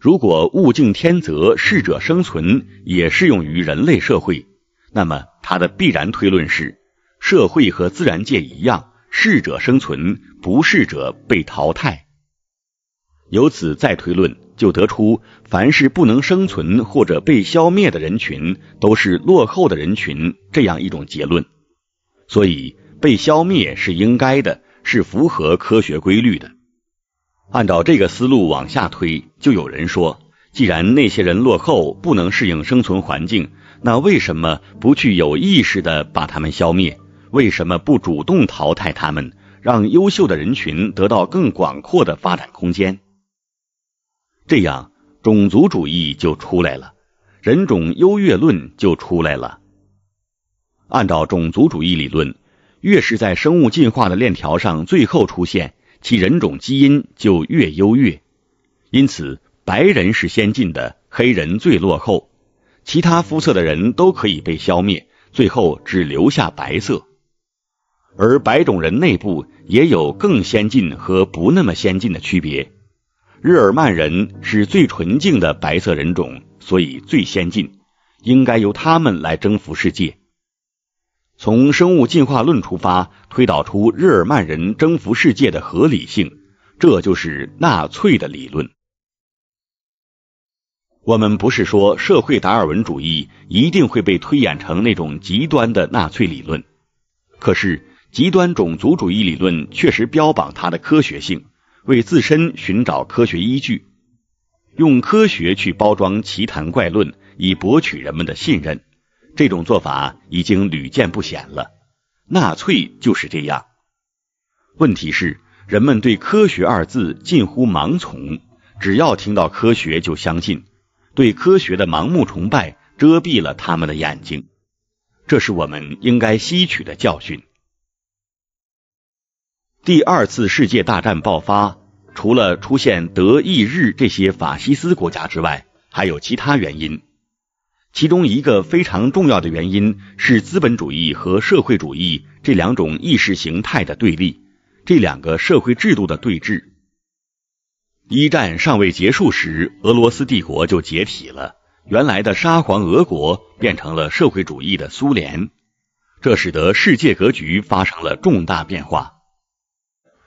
如果物竞天择、适者生存也适用于人类社会，那么它的必然推论是：社会和自然界一样，适者生存，不适者被淘汰。由此再推论。就得出，凡是不能生存或者被消灭的人群，都是落后的人群，这样一种结论。所以，被消灭是应该的，是符合科学规律的。按照这个思路往下推，就有人说，既然那些人落后，不能适应生存环境，那为什么不去有意识的把他们消灭？为什么不主动淘汰他们，让优秀的人群得到更广阔的发展空间？这样，种族主义就出来了，人种优越论就出来了。按照种族主义理论，越是在生物进化的链条上最后出现，其人种基因就越优越。因此，白人是先进的，黑人最落后，其他肤色的人都可以被消灭，最后只留下白色。而白种人内部也有更先进和不那么先进的区别。日耳曼人是最纯净的白色人种，所以最先进，应该由他们来征服世界。从生物进化论出发，推导出日耳曼人征服世界的合理性，这就是纳粹的理论。我们不是说社会达尔文主义一定会被推演成那种极端的纳粹理论，可是极端种族主义理论确实标榜它的科学性。为自身寻找科学依据，用科学去包装奇谈怪论，以博取人们的信任，这种做法已经屡见不鲜了。纳粹就是这样。问题是，人们对“科学”二字近乎盲从，只要听到“科学”就相信，对科学的盲目崇拜遮蔽了他们的眼睛，这是我们应该吸取的教训。第二次世界大战爆发，除了出现德意日这些法西斯国家之外，还有其他原因。其中一个非常重要的原因是资本主义和社会主义这两种意识形态的对立，这两个社会制度的对峙。一战尚未结束时，俄罗斯帝国就解体了，原来的沙皇俄国变成了社会主义的苏联，这使得世界格局发生了重大变化。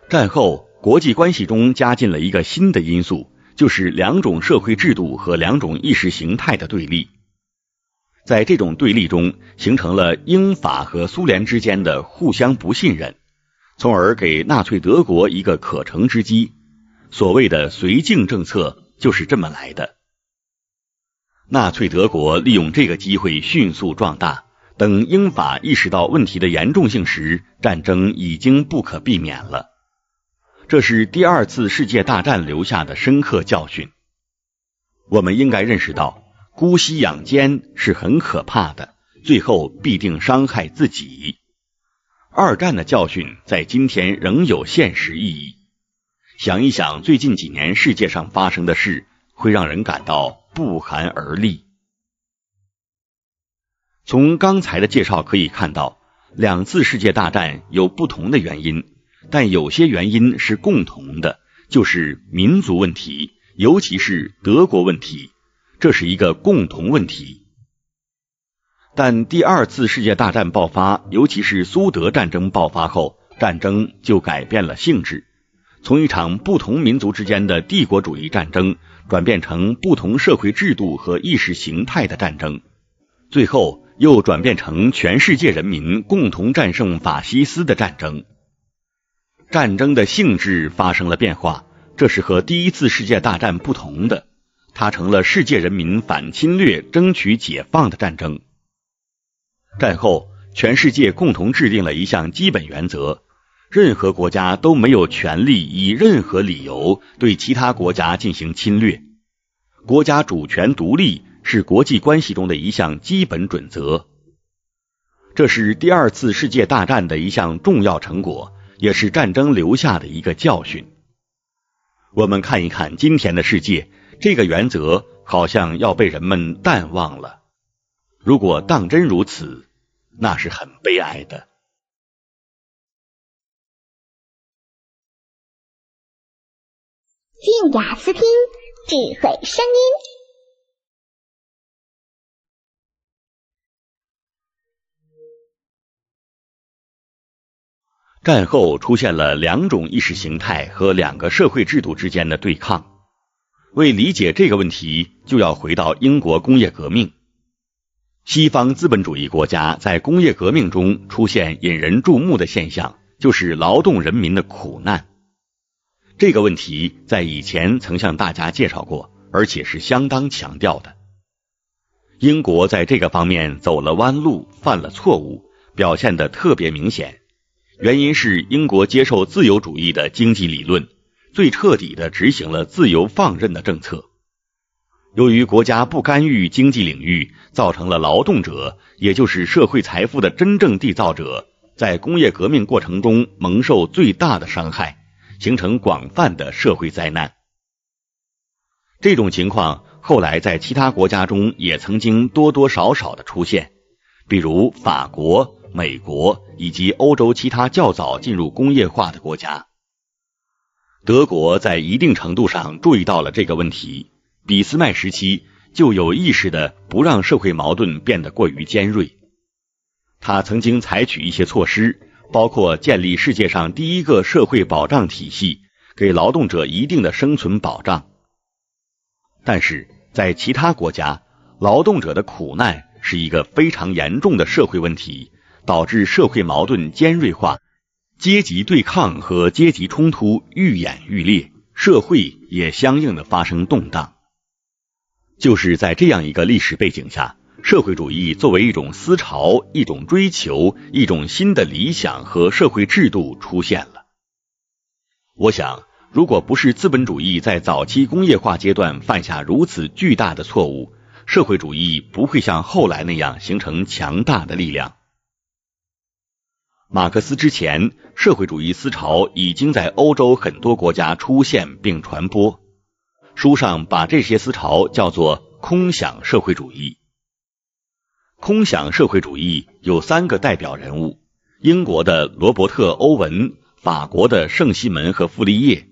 战后国际关系中加进了一个新的因素，就是两种社会制度和两种意识形态的对立。在这种对立中，形成了英法和苏联之间的互相不信任，从而给纳粹德国一个可乘之机。所谓的绥靖政策就是这么来的。纳粹德国利用这个机会迅速壮大，等英法意识到问题的严重性时，战争已经不可避免了。这是第二次世界大战留下的深刻教训，我们应该认识到，姑息养奸是很可怕的，最后必定伤害自己。二战的教训在今天仍有现实意义。想一想最近几年世界上发生的事，会让人感到不寒而栗。从刚才的介绍可以看到，两次世界大战有不同的原因。但有些原因是共同的，就是民族问题，尤其是德国问题，这是一个共同问题。但第二次世界大战爆发，尤其是苏德战争爆发后，战争就改变了性质，从一场不同民族之间的帝国主义战争，转变成不同社会制度和意识形态的战争，最后又转变成全世界人民共同战胜法西斯的战争。战争的性质发生了变化，这是和第一次世界大战不同的。它成了世界人民反侵略、争取解放的战争。战后，全世界共同制定了一项基本原则：任何国家都没有权利以任何理由对其他国家进行侵略。国家主权独立是国际关系中的一项基本准则。这是第二次世界大战的一项重要成果。也是战争留下的一个教训。我们看一看今天的世界，这个原则好像要被人们淡忘了。如果当真如此，那是很悲哀的。静雅思听，智慧声音。战后出现了两种意识形态和两个社会制度之间的对抗。为理解这个问题，就要回到英国工业革命。西方资本主义国家在工业革命中出现引人注目的现象，就是劳动人民的苦难。这个问题在以前曾向大家介绍过，而且是相当强调的。英国在这个方面走了弯路，犯了错误，表现的特别明显。原因是英国接受自由主义的经济理论，最彻底的执行了自由放任的政策。由于国家不干预经济领域，造成了劳动者，也就是社会财富的真正缔造者，在工业革命过程中蒙受最大的伤害，形成广泛的社会灾难。这种情况后来在其他国家中也曾经多多少少的出现，比如法国。美国以及欧洲其他较早进入工业化的国家，德国在一定程度上注意到了这个问题。俾斯麦时期就有意识的不让社会矛盾变得过于尖锐，他曾经采取一些措施，包括建立世界上第一个社会保障体系，给劳动者一定的生存保障。但是在其他国家，劳动者的苦难是一个非常严重的社会问题。导致社会矛盾尖锐化，阶级对抗和阶级冲突愈演愈烈，社会也相应的发生动荡。就是在这样一个历史背景下，社会主义作为一种思潮、一种追求、一种新的理想和社会制度出现了。我想，如果不是资本主义在早期工业化阶段犯下如此巨大的错误，社会主义不会像后来那样形成强大的力量。马克思之前，社会主义思潮已经在欧洲很多国家出现并传播。书上把这些思潮叫做“空想社会主义”。空想社会主义有三个代表人物：英国的罗伯特·欧文、法国的圣西门和傅立叶。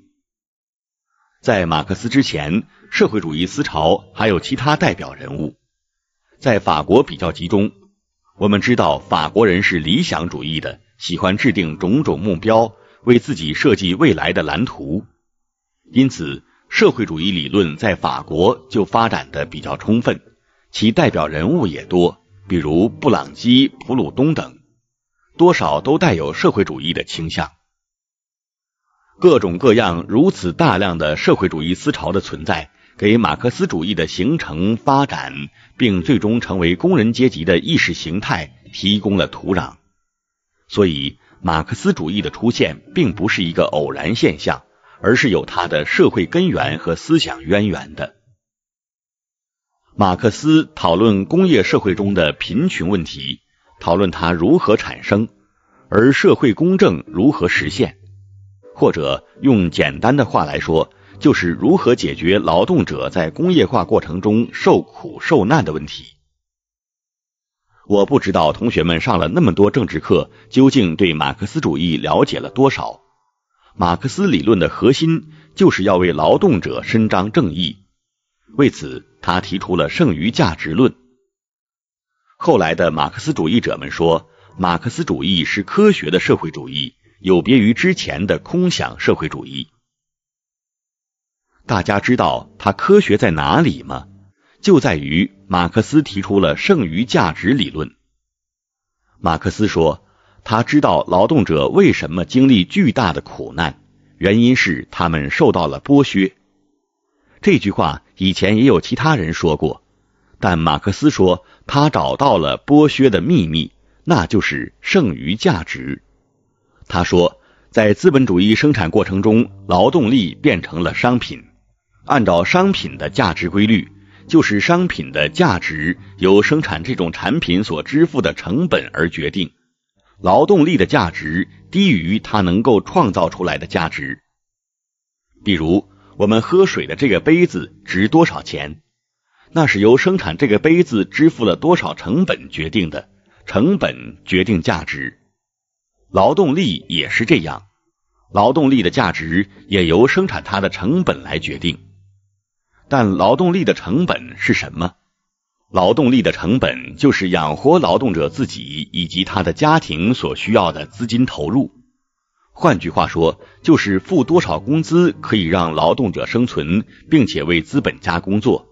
在马克思之前，社会主义思潮还有其他代表人物，在法国比较集中。我们知道，法国人是理想主义的。喜欢制定种种目标，为自己设计未来的蓝图。因此，社会主义理论在法国就发展的比较充分，其代表人物也多，比如布朗基、普鲁东等，多少都带有社会主义的倾向。各种各样如此大量的社会主义思潮的存在，给马克思主义的形成、发展，并最终成为工人阶级的意识形态提供了土壤。所以，马克思主义的出现并不是一个偶然现象，而是有它的社会根源和思想渊源的。马克思讨论工业社会中的贫穷问题，讨论它如何产生，而社会公正如何实现，或者用简单的话来说，就是如何解决劳动者在工业化过程中受苦受难的问题。我不知道同学们上了那么多政治课，究竟对马克思主义了解了多少？马克思理论的核心就是要为劳动者伸张正义，为此他提出了剩余价值论。后来的马克思主义者们说，马克思主义是科学的社会主义，有别于之前的空想社会主义。大家知道它科学在哪里吗？就在于。马克思提出了剩余价值理论。马克思说：“他知道劳动者为什么经历巨大的苦难，原因是他们受到了剥削。”这句话以前也有其他人说过，但马克思说他找到了剥削的秘密，那就是剩余价值。他说，在资本主义生产过程中，劳动力变成了商品，按照商品的价值规律。就是商品的价值由生产这种产品所支付的成本而决定，劳动力的价值低于它能够创造出来的价值。比如，我们喝水的这个杯子值多少钱？那是由生产这个杯子支付了多少成本决定的，成本决定价值。劳动力也是这样，劳动力的价值也由生产它的成本来决定。但劳动力的成本是什么？劳动力的成本就是养活劳动者自己以及他的家庭所需要的资金投入。换句话说，就是付多少工资可以让劳动者生存，并且为资本家工作。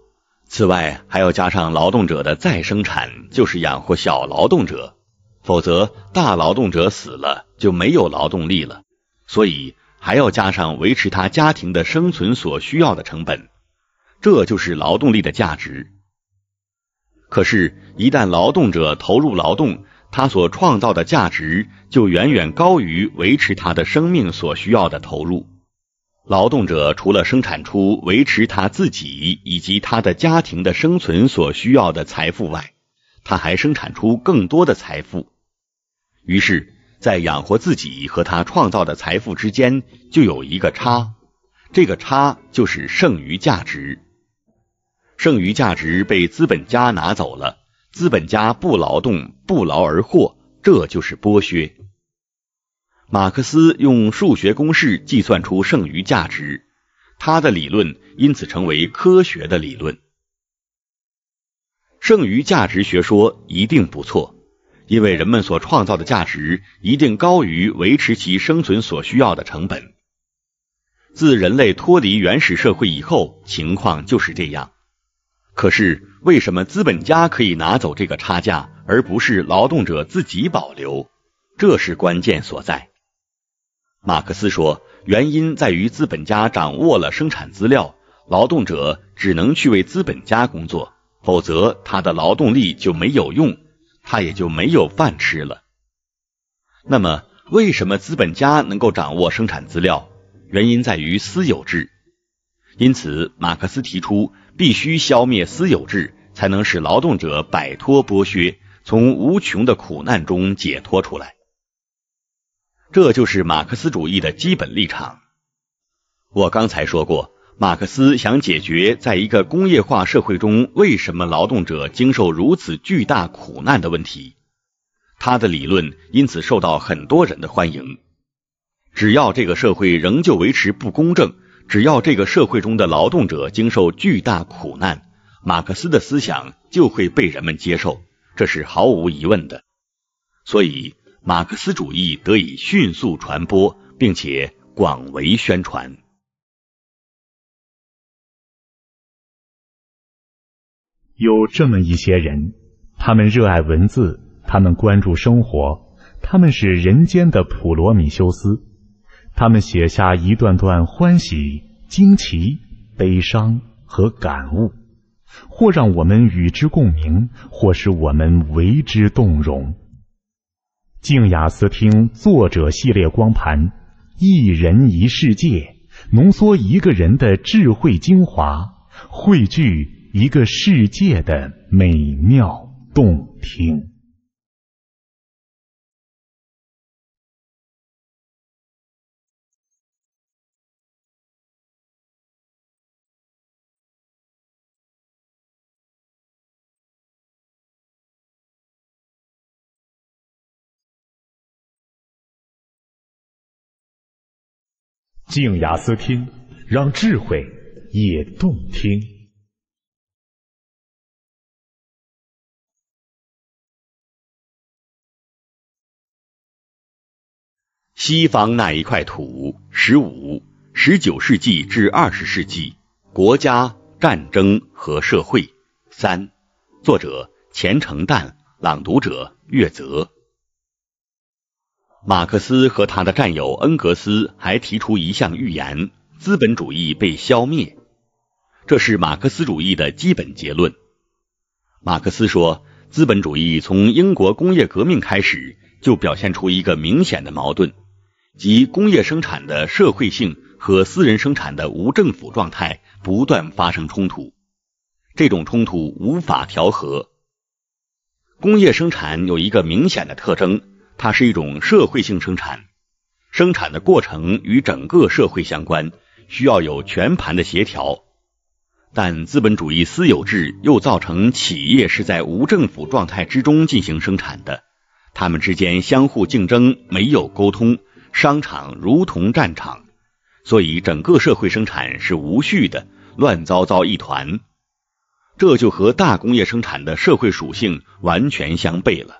此外，还要加上劳动者的再生产，就是养活小劳动者。否则，大劳动者死了就没有劳动力了。所以，还要加上维持他家庭的生存所需要的成本。这就是劳动力的价值。可是，一旦劳动者投入劳动，他所创造的价值就远远高于维持他的生命所需要的投入。劳动者除了生产出维持他自己以及他的家庭的生存所需要的财富外，他还生产出更多的财富。于是，在养活自己和他创造的财富之间就有一个差，这个差就是剩余价值。剩余价值被资本家拿走了，资本家不劳动不劳而获，这就是剥削。马克思用数学公式计算出剩余价值，他的理论因此成为科学的理论。剩余价值学说一定不错，因为人们所创造的价值一定高于维持其生存所需要的成本。自人类脱离原始社会以后，情况就是这样。可是，为什么资本家可以拿走这个差价，而不是劳动者自己保留？这是关键所在。马克思说，原因在于资本家掌握了生产资料，劳动者只能去为资本家工作，否则他的劳动力就没有用，他也就没有饭吃了。那么，为什么资本家能够掌握生产资料？原因在于私有制。因此，马克思提出。必须消灭私有制，才能使劳动者摆脱剥削，从无穷的苦难中解脱出来。这就是马克思主义的基本立场。我刚才说过，马克思想解决在一个工业化社会中为什么劳动者经受如此巨大苦难的问题，他的理论因此受到很多人的欢迎。只要这个社会仍旧维持不公正，只要这个社会中的劳动者经受巨大苦难，马克思的思想就会被人们接受，这是毫无疑问的。所以，马克思主义得以迅速传播，并且广为宣传。有这么一些人，他们热爱文字，他们关注生活，他们是人间的普罗米修斯。他们写下一段段欢喜、惊奇、悲伤和感悟，或让我们与之共鸣，或使我们为之动容。静雅思听作者系列光盘，《一人一世界》浓缩一个人的智慧精华，汇聚一个世界的美妙动听。静雅思听，让智慧也动听。西方那一块土，十五十九世纪至二十世纪，国家、战争和社会。三，作者：钱程旦，朗读者：月泽。马克思和他的战友恩格斯还提出一项预言：资本主义被消灭，这是马克思主义的基本结论。马克思说，资本主义从英国工业革命开始就表现出一个明显的矛盾，即工业生产的社会性和私人生产的无政府状态不断发生冲突，这种冲突无法调和。工业生产有一个明显的特征。它是一种社会性生产，生产的过程与整个社会相关，需要有全盘的协调。但资本主义私有制又造成企业是在无政府状态之中进行生产的，他们之间相互竞争，没有沟通，商场如同战场，所以整个社会生产是无序的，乱糟糟一团。这就和大工业生产的社会属性完全相悖了，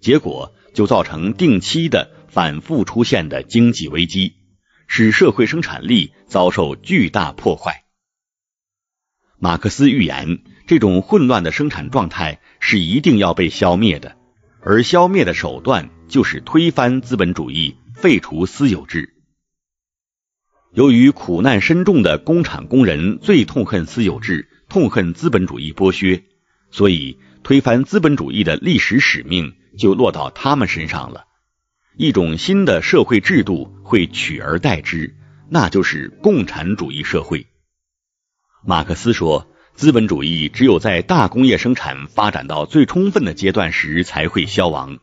结果。就造成定期的反复出现的经济危机，使社会生产力遭受巨大破坏。马克思预言，这种混乱的生产状态是一定要被消灭的，而消灭的手段就是推翻资本主义，废除私有制。由于苦难深重的工厂工人最痛恨私有制，痛恨资本主义剥削，所以推翻资本主义的历史使命。就落到他们身上了，一种新的社会制度会取而代之，那就是共产主义社会。马克思说，资本主义只有在大工业生产发展到最充分的阶段时才会消亡，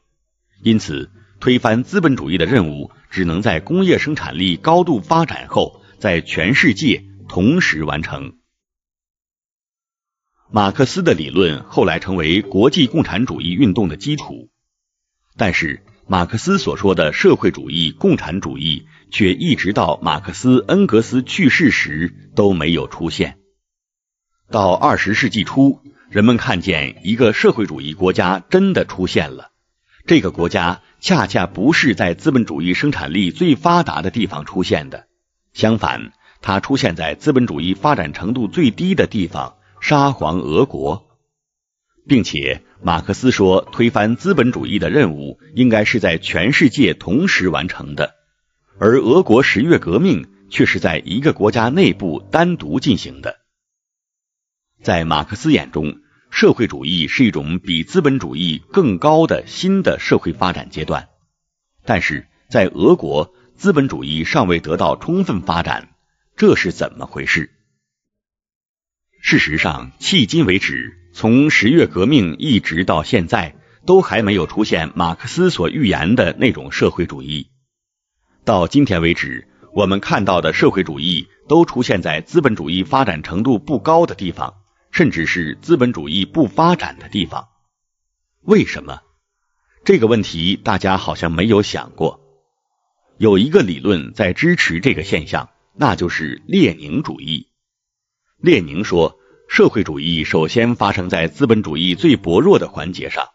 因此，推翻资本主义的任务只能在工业生产力高度发展后，在全世界同时完成。马克思的理论后来成为国际共产主义运动的基础。但是，马克思所说的社会主义、共产主义，却一直到马克思、恩格斯去世时都没有出现。到二十世纪初，人们看见一个社会主义国家真的出现了。这个国家恰恰不是在资本主义生产力最发达的地方出现的，相反，它出现在资本主义发展程度最低的地方——沙皇俄国，并且。马克思说，推翻资本主义的任务应该是在全世界同时完成的，而俄国十月革命却是在一个国家内部单独进行的。在马克思眼中，社会主义是一种比资本主义更高的新的社会发展阶段，但是在俄国，资本主义尚未得到充分发展，这是怎么回事？事实上，迄今为止。从十月革命一直到现在，都还没有出现马克思所预言的那种社会主义。到今天为止，我们看到的社会主义都出现在资本主义发展程度不高的地方，甚至是资本主义不发展的地方。为什么？这个问题大家好像没有想过。有一个理论在支持这个现象，那就是列宁主义。列宁说。社会主义首先发生在资本主义最薄弱的环节上，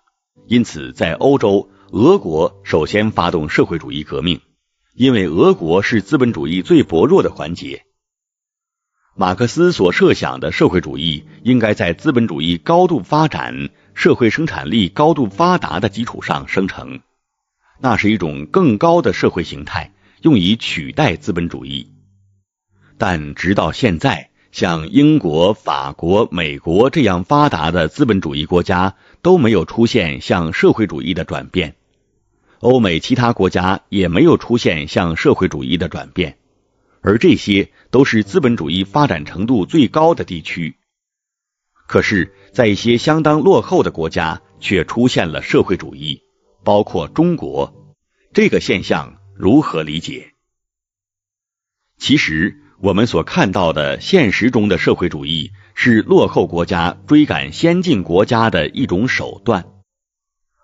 因此在欧洲，俄国首先发动社会主义革命，因为俄国是资本主义最薄弱的环节。马克思所设想的社会主义应该在资本主义高度发展、社会生产力高度发达的基础上生成，那是一种更高的社会形态，用以取代资本主义。但直到现在。像英国、法国、美国这样发达的资本主义国家都没有出现向社会主义的转变，欧美其他国家也没有出现向社会主义的转变，而这些都是资本主义发展程度最高的地区。可是，在一些相当落后的国家却出现了社会主义，包括中国，这个现象如何理解？其实。我们所看到的现实中的社会主义是落后国家追赶先进国家的一种手段，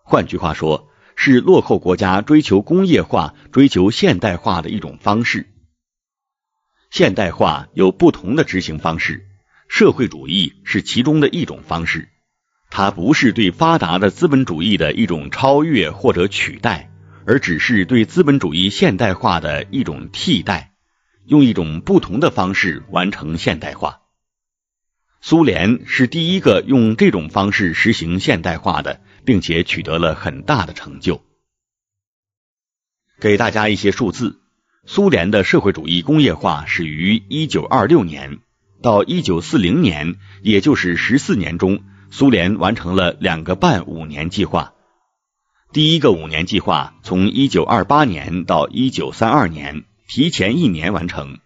换句话说，是落后国家追求工业化、追求现代化的一种方式。现代化有不同的执行方式，社会主义是其中的一种方式。它不是对发达的资本主义的一种超越或者取代，而只是对资本主义现代化的一种替代。用一种不同的方式完成现代化。苏联是第一个用这种方式实行现代化的，并且取得了很大的成就。给大家一些数字：苏联的社会主义工业化始于一九二六年，到一九四零年，也就是十四年中，苏联完成了两个半五年计划。第一个五年计划从一九二八年到一九三二年。提前一年完成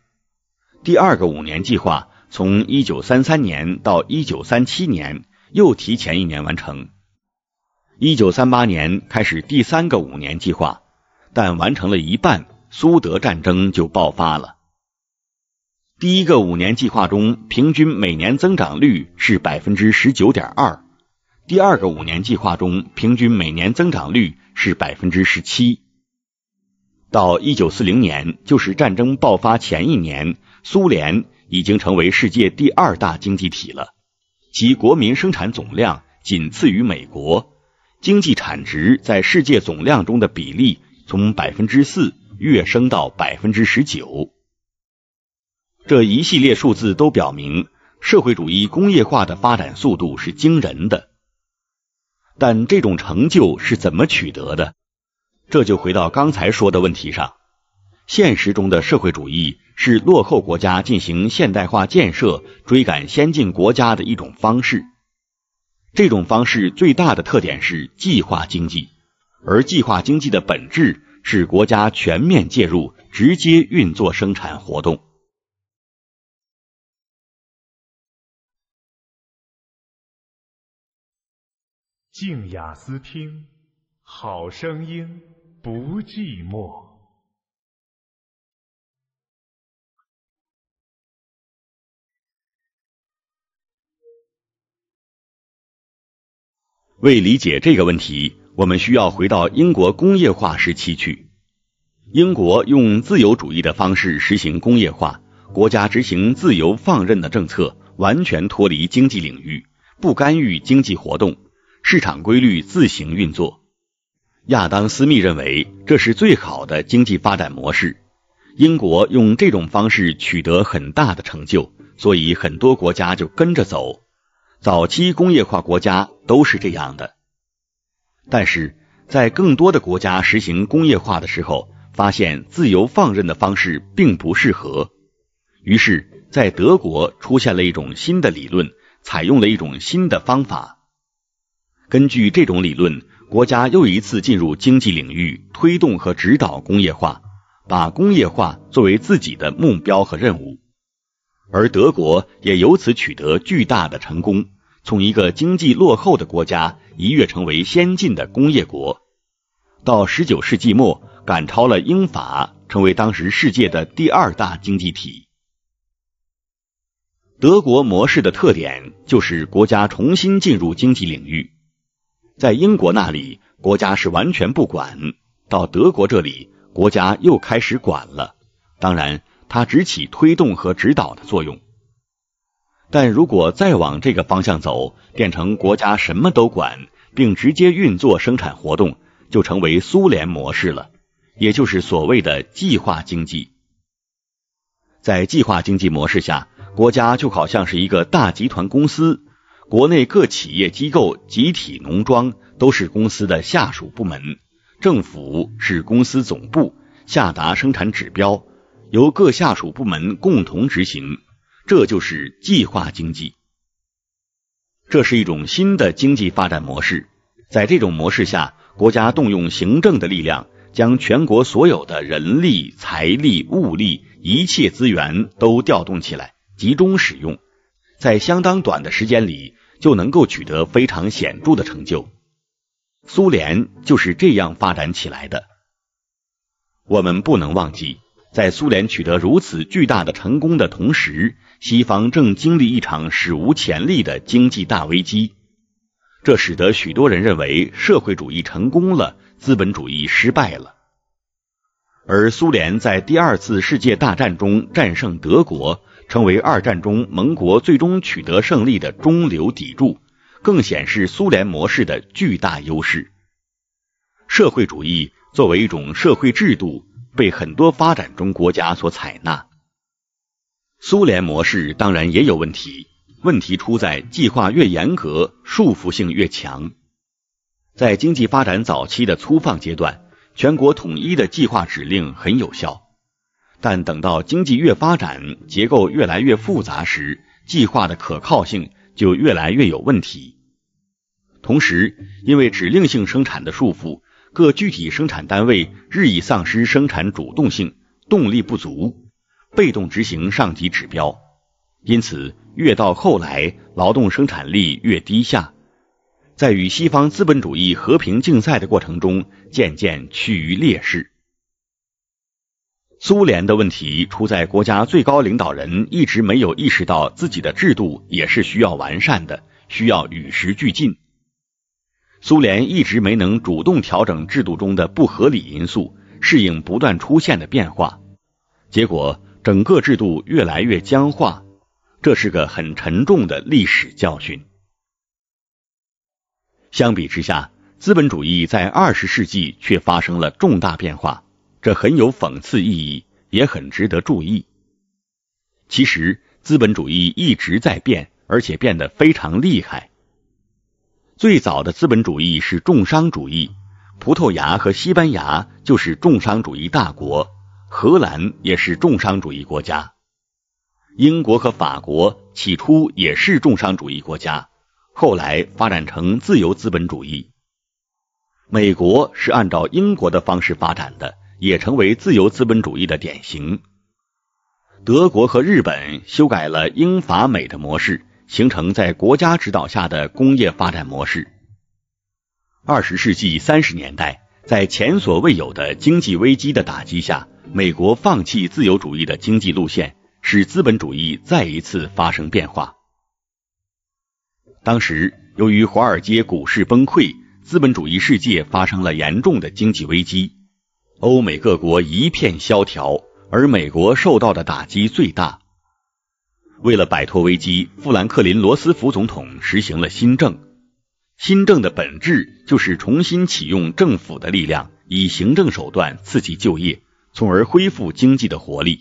第二个五年计划，从一九三三年到一九三七年，又提前一年完成。一九三八年开始第三个五年计划，但完成了一半，苏德战争就爆发了。第一个五年计划中，平均每年增长率是百分之十九点二；第二个五年计划中，平均每年增长率是百分之十七。到一九四零年，就是战争爆发前一年，苏联已经成为世界第二大经济体了，其国民生产总量仅次于美国，经济产值在世界总量中的比例从百分之四跃升到百分之十九。这一系列数字都表明，社会主义工业化的发展速度是惊人的。但这种成就是怎么取得的？这就回到刚才说的问题上，现实中的社会主义是落后国家进行现代化建设、追赶先进国家的一种方式。这种方式最大的特点是计划经济，而计划经济的本质是国家全面介入、直接运作生产活动。静雅思听，好声音。不寂寞。为理解这个问题，我们需要回到英国工业化时期去。英国用自由主义的方式实行工业化，国家执行自由放任的政策，完全脱离经济领域，不干预经济活动，市场规律自行运作。亚当·斯密认为这是最好的经济发展模式，英国用这种方式取得很大的成就，所以很多国家就跟着走。早期工业化国家都是这样的，但是在更多的国家实行工业化的时候，发现自由放任的方式并不适合，于是，在德国出现了一种新的理论，采用了一种新的方法。根据这种理论。国家又一次进入经济领域，推动和指导工业化，把工业化作为自己的目标和任务，而德国也由此取得巨大的成功，从一个经济落后的国家一跃成为先进的工业国，到十九世纪末赶超了英法，成为当时世界的第二大经济体。德国模式的特点就是国家重新进入经济领域。在英国那里，国家是完全不管；到德国这里，国家又开始管了。当然，它只起推动和指导的作用。但如果再往这个方向走，变成国家什么都管，并直接运作生产活动，就成为苏联模式了，也就是所谓的计划经济。在计划经济模式下，国家就好像是一个大集团公司。国内各企业、机构、集体农庄都是公司的下属部门，政府是公司总部下达生产指标，由各下属部门共同执行。这就是计划经济，这是一种新的经济发展模式。在这种模式下，国家动用行政的力量，将全国所有的人力、财力、物力，一切资源都调动起来，集中使用。在相当短的时间里就能够取得非常显著的成就，苏联就是这样发展起来的。我们不能忘记，在苏联取得如此巨大的成功的同时，西方正经历一场史无前例的经济大危机，这使得许多人认为社会主义成功了，资本主义失败了。而苏联在第二次世界大战中战胜德国。成为二战中盟国最终取得胜利的中流砥柱，更显示苏联模式的巨大优势。社会主义作为一种社会制度，被很多发展中国家所采纳。苏联模式当然也有问题，问题出在计划越严格，束缚性越强。在经济发展早期的粗放阶段，全国统一的计划指令很有效。但等到经济越发展，结构越来越复杂时，计划的可靠性就越来越有问题。同时，因为指令性生产的束缚，各具体生产单位日益丧失生产主动性，动力不足，被动执行上级指标。因此，越到后来，劳动生产力越低下，在与西方资本主义和平竞赛的过程中，渐渐趋于劣势。苏联的问题出在国家最高领导人一直没有意识到自己的制度也是需要完善的，需要与时俱进。苏联一直没能主动调整制度中的不合理因素，适应不断出现的变化，结果整个制度越来越僵化。这是个很沉重的历史教训。相比之下，资本主义在二十世纪却发生了重大变化。这很有讽刺意义，也很值得注意。其实，资本主义一直在变，而且变得非常厉害。最早的资本主义是重商主义，葡萄牙和西班牙就是重商主义大国，荷兰也是重商主义国家。英国和法国起初也是重商主义国家，后来发展成自由资本主义。美国是按照英国的方式发展的。也成为自由资本主义的典型。德国和日本修改了英法美的模式，形成在国家指导下的工业发展模式。二十世纪三十年代，在前所未有的经济危机的打击下，美国放弃自由主义的经济路线，使资本主义再一次发生变化。当时，由于华尔街股市崩溃，资本主义世界发生了严重的经济危机。欧美各国一片萧条，而美国受到的打击最大。为了摆脱危机，富兰克林·罗斯福总统实行了新政。新政的本质就是重新启用政府的力量，以行政手段刺激就业，从而恢复经济的活力。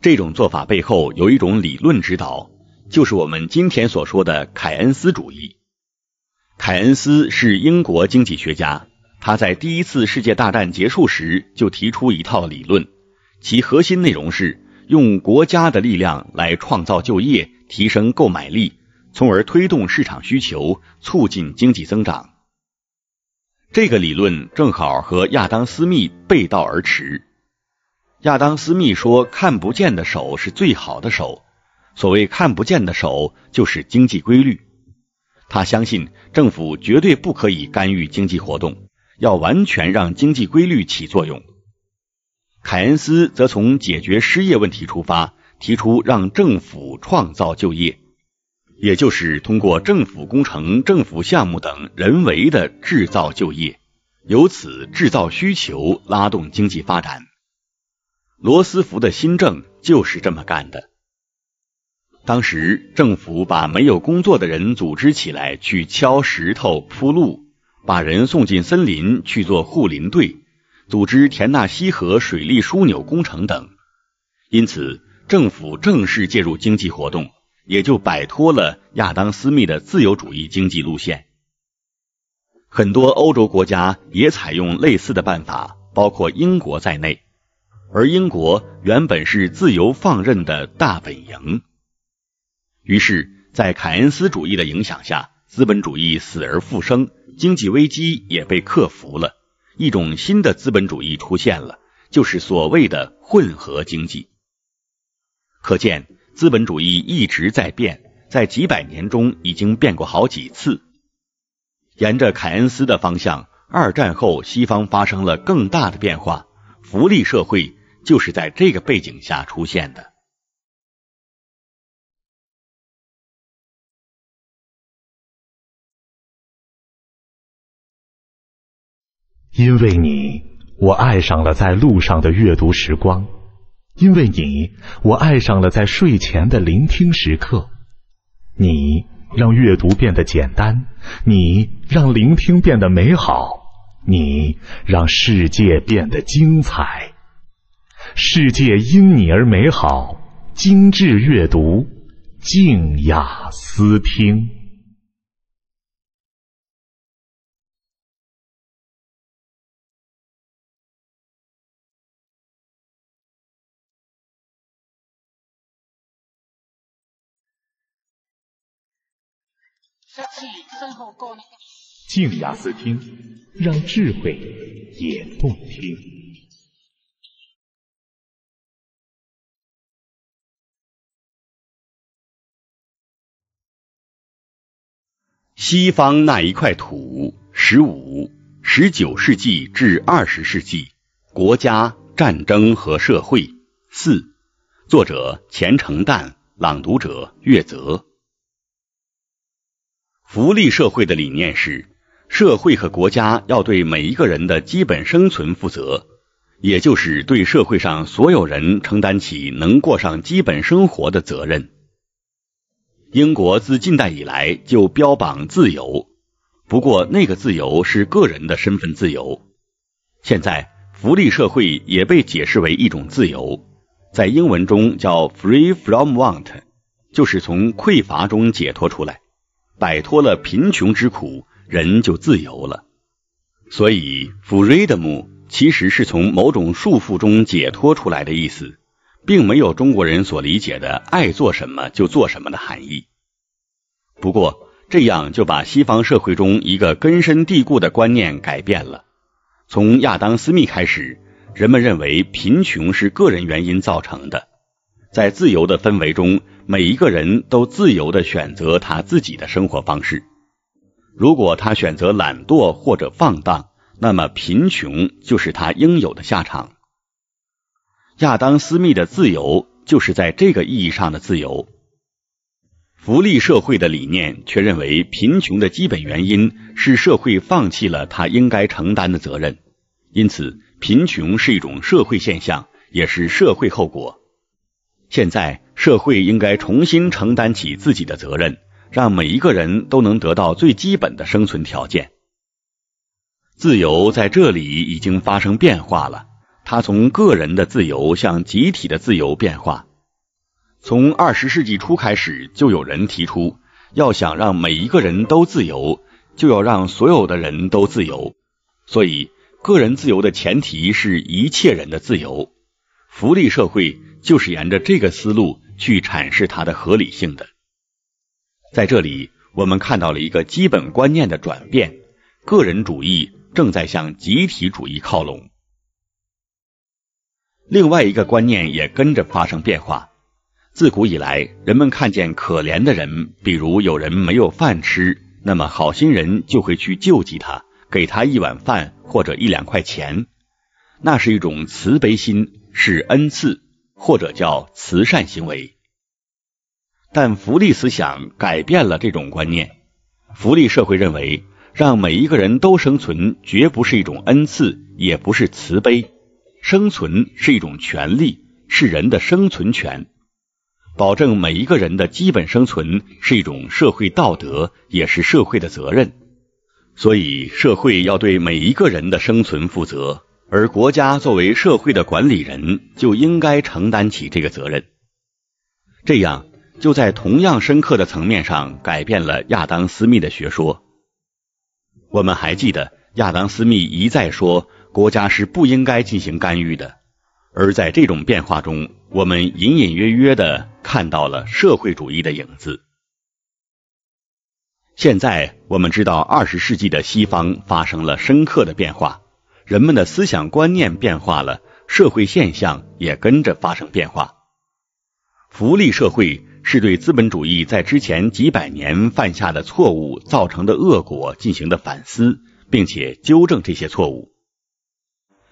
这种做法背后有一种理论指导，就是我们今天所说的凯恩斯主义。凯恩斯是英国经济学家。他在第一次世界大战结束时就提出一套理论，其核心内容是用国家的力量来创造就业、提升购买力，从而推动市场需求、促进经济增长。这个理论正好和亚当·斯密背道而驰。亚当·斯密说：“看不见的手是最好的手。”所谓“看不见的手”，就是经济规律。他相信政府绝对不可以干预经济活动。要完全让经济规律起作用，凯恩斯则从解决失业问题出发，提出让政府创造就业，也就是通过政府工程、政府项目等人为的制造就业，由此制造需求，拉动经济发展。罗斯福的新政就是这么干的，当时政府把没有工作的人组织起来去敲石头铺路。把人送进森林去做护林队，组织田纳西河水利枢纽工程等，因此政府正式介入经济活动，也就摆脱了亚当斯密的自由主义经济路线。很多欧洲国家也采用类似的办法，包括英国在内，而英国原本是自由放任的大本营，于是，在凯恩斯主义的影响下，资本主义死而复生。经济危机也被克服了，一种新的资本主义出现了，就是所谓的混合经济。可见，资本主义一直在变，在几百年中已经变过好几次。沿着凯恩斯的方向，二战后西方发生了更大的变化，福利社会就是在这个背景下出现的。因为你，我爱上了在路上的阅读时光；因为你，我爱上了在睡前的聆听时刻。你让阅读变得简单，你让聆听变得美好，你让世界变得精彩。世界因你而美好。精致阅读，静雅思听。静雅思听，让智慧也动听。西方那一块土，十五十九世纪至二十世纪，国家、战争和社会。四，作者：钱程旦，朗读者：岳泽。福利社会的理念是，社会和国家要对每一个人的基本生存负责，也就是对社会上所有人承担起能过上基本生活的责任。英国自近代以来就标榜自由，不过那个自由是个人的身份自由。现在福利社会也被解释为一种自由，在英文中叫 free from want，就是从匮乏中解脱出来。摆脱了贫穷之苦，人就自由了。所以，freedom 其实是从某种束缚中解脱出来的意思，并没有中国人所理解的“爱做什么就做什么”的含义。不过，这样就把西方社会中一个根深蒂固的观念改变了。从亚当·斯密开始，人们认为贫穷是个人原因造成的，在自由的氛围中。每一个人都自由的选择他自己的生活方式。如果他选择懒惰或者放荡，那么贫穷就是他应有的下场。亚当·斯密的自由就是在这个意义上的自由。福利社会的理念却认为，贫穷的基本原因是社会放弃了他应该承担的责任，因此贫穷是一种社会现象，也是社会后果。现在社会应该重新承担起自己的责任，让每一个人都能得到最基本的生存条件。自由在这里已经发生变化了，它从个人的自由向集体的自由变化。从二十世纪初开始，就有人提出，要想让每一个人都自由，就要让所有的人都自由。所以，个人自由的前提是一切人的自由。福利社会。就是沿着这个思路去阐释它的合理性的。在这里，我们看到了一个基本观念的转变：个人主义正在向集体主义靠拢。另外一个观念也跟着发生变化。自古以来，人们看见可怜的人，比如有人没有饭吃，那么好心人就会去救济他，给他一碗饭或者一两块钱。那是一种慈悲心，是恩赐。或者叫慈善行为，但福利思想改变了这种观念。福利社会认为，让每一个人都生存，绝不是一种恩赐，也不是慈悲。生存是一种权利，是人的生存权。保证每一个人的基本生存是一种社会道德，也是社会的责任。所以，社会要对每一个人的生存负责。而国家作为社会的管理人，就应该承担起这个责任。这样就在同样深刻的层面上改变了亚当·斯密的学说。我们还记得，亚当·斯密一再说，国家是不应该进行干预的。而在这种变化中，我们隐隐约约的看到了社会主义的影子。现在我们知道，二十世纪的西方发生了深刻的变化。人们的思想观念变化了，社会现象也跟着发生变化。福利社会是对资本主义在之前几百年犯下的错误造成的恶果进行的反思，并且纠正这些错误。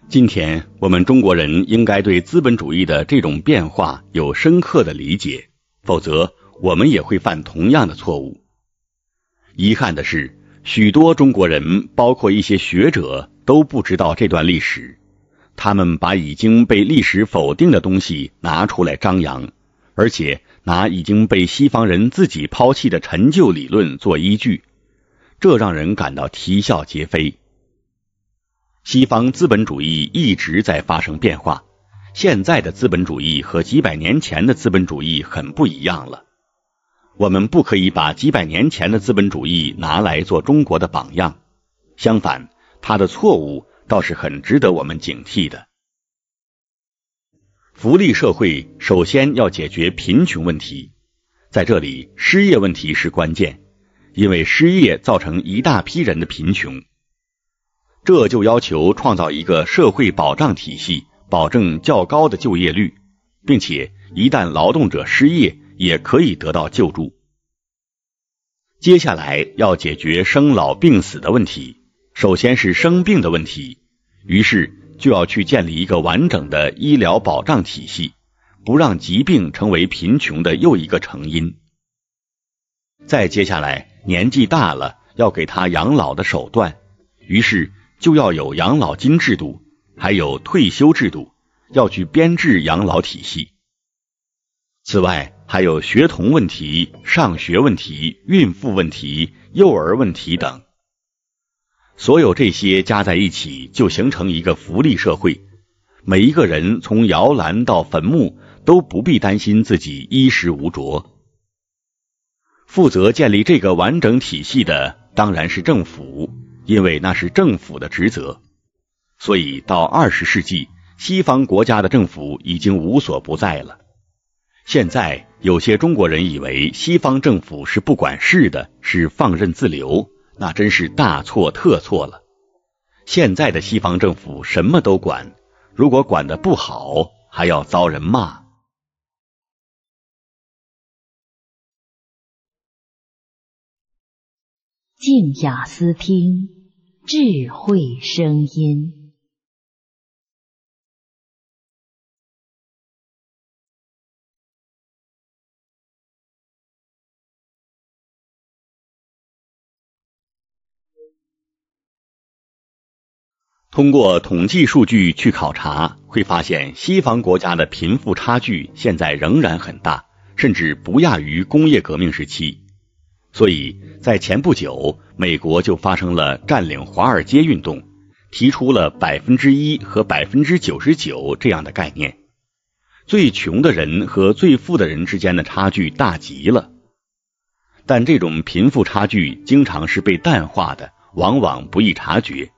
今天我们中国人应该对资本主义的这种变化有深刻的理解，否则我们也会犯同样的错误。遗憾的是，许多中国人，包括一些学者。都不知道这段历史，他们把已经被历史否定的东西拿出来张扬，而且拿已经被西方人自己抛弃的陈旧理论做依据，这让人感到啼笑皆非。西方资本主义一直在发生变化，现在的资本主义和几百年前的资本主义很不一样了。我们不可以把几百年前的资本主义拿来做中国的榜样，相反。他的错误倒是很值得我们警惕的。福利社会首先要解决贫穷问题，在这里，失业问题是关键，因为失业造成一大批人的贫穷，这就要求创造一个社会保障体系，保证较高的就业率，并且一旦劳动者失业，也可以得到救助。接下来要解决生老病死的问题。首先是生病的问题，于是就要去建立一个完整的医疗保障体系，不让疾病成为贫穷的又一个成因。再接下来，年纪大了要给他养老的手段，于是就要有养老金制度，还有退休制度，要去编制养老体系。此外，还有学童问题、上学问题、孕妇问题、幼儿问题等。所有这些加在一起，就形成一个福利社会。每一个人从摇篮到坟墓都不必担心自己衣食无着。负责建立这个完整体系的当然是政府，因为那是政府的职责。所以到二十世纪，西方国家的政府已经无所不在了。现在有些中国人以为西方政府是不管事的，是放任自流。那真是大错特错了。现在的西方政府什么都管，如果管得不好，还要遭人骂。静雅思听，智慧声音。通过统计数据去考察，会发现西方国家的贫富差距现在仍然很大，甚至不亚于工业革命时期。所以在前不久，美国就发生了占领华尔街运动，提出了百分之一和百分之九十九这样的概念。最穷的人和最富的人之间的差距大极了，但这种贫富差距经常是被淡化的，往往不易察觉。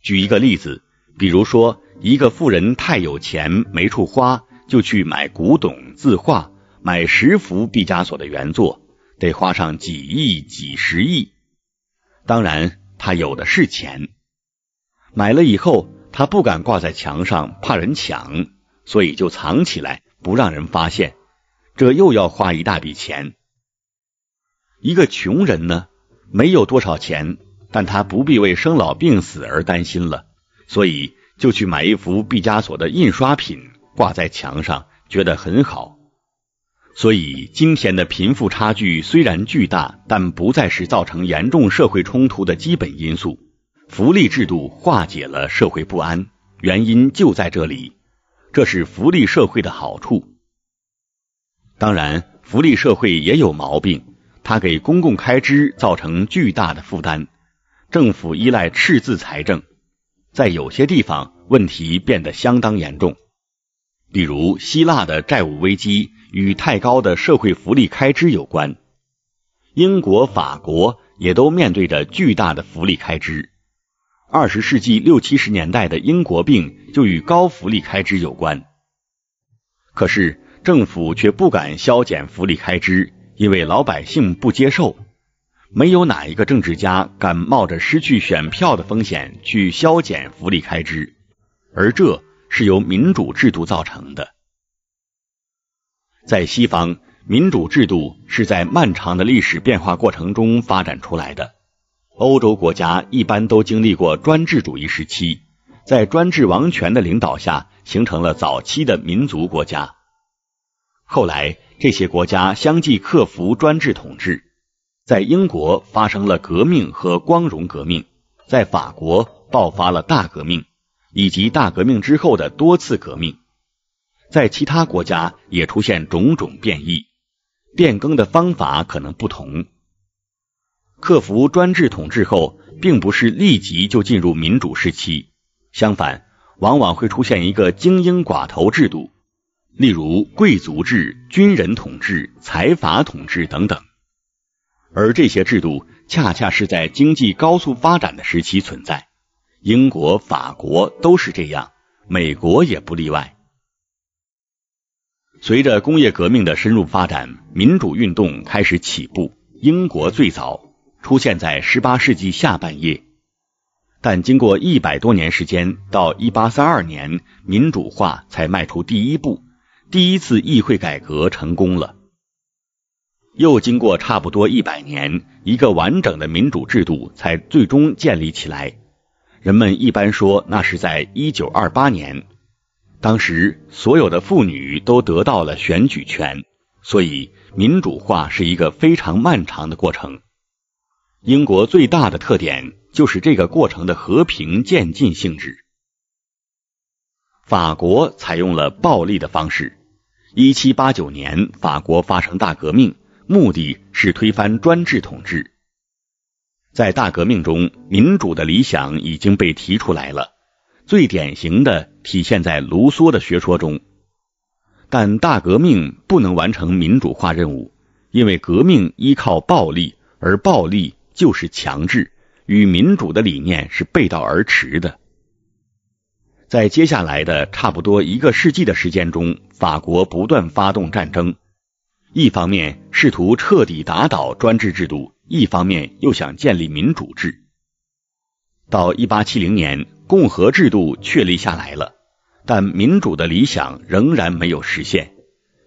举一个例子，比如说一个富人太有钱没处花，就去买古董字画，买十幅毕加索的原作，得花上几亿几十亿。当然他有的是钱，买了以后他不敢挂在墙上，怕人抢，所以就藏起来不让人发现，这又要花一大笔钱。一个穷人呢，没有多少钱。但他不必为生老病死而担心了，所以就去买一幅毕加索的印刷品挂在墙上，觉得很好。所以今天的贫富差距虽然巨大，但不再是造成严重社会冲突的基本因素。福利制度化解了社会不安，原因就在这里，这是福利社会的好处。当然，福利社会也有毛病，它给公共开支造成巨大的负担。政府依赖赤字财政，在有些地方问题变得相当严重，比如希腊的债务危机与太高的社会福利开支有关，英国、法国也都面对着巨大的福利开支。二十世纪六七十年代的英国病就与高福利开支有关，可是政府却不敢削减福利开支，因为老百姓不接受。没有哪一个政治家敢冒着失去选票的风险去削减福利开支，而这是由民主制度造成的。在西方，民主制度是在漫长的历史变化过程中发展出来的。欧洲国家一般都经历过专制主义时期，在专制王权的领导下形成了早期的民族国家，后来这些国家相继克服专制统治。在英国发生了革命和光荣革命，在法国爆发了大革命，以及大革命之后的多次革命。在其他国家也出现种种变异，变更的方法可能不同。克服专制统治后，并不是立即就进入民主时期，相反，往往会出现一个精英寡头制度，例如贵族制、军人统治、财阀统治等等。而这些制度恰恰是在经济高速发展的时期存在，英国、法国都是这样，美国也不例外。随着工业革命的深入发展，民主运动开始起步，英国最早出现在18世纪下半叶，但经过一百多年时间，到1832年，民主化才迈出第一步，第一次议会改革成功了。又经过差不多一百年，一个完整的民主制度才最终建立起来。人们一般说，那是在一九二八年，当时所有的妇女都得到了选举权。所以，民主化是一个非常漫长的过程。英国最大的特点就是这个过程的和平渐进性质。法国采用了暴力的方式。一七八九年，法国发生大革命。目的是推翻专制统治，在大革命中，民主的理想已经被提出来了，最典型的体现在卢梭的学说中。但大革命不能完成民主化任务，因为革命依靠暴力，而暴力就是强制，与民主的理念是背道而驰的。在接下来的差不多一个世纪的时间中，法国不断发动战争。一方面试图彻底打倒专制制度，一方面又想建立民主制。到一八七零年，共和制度确立下来了，但民主的理想仍然没有实现。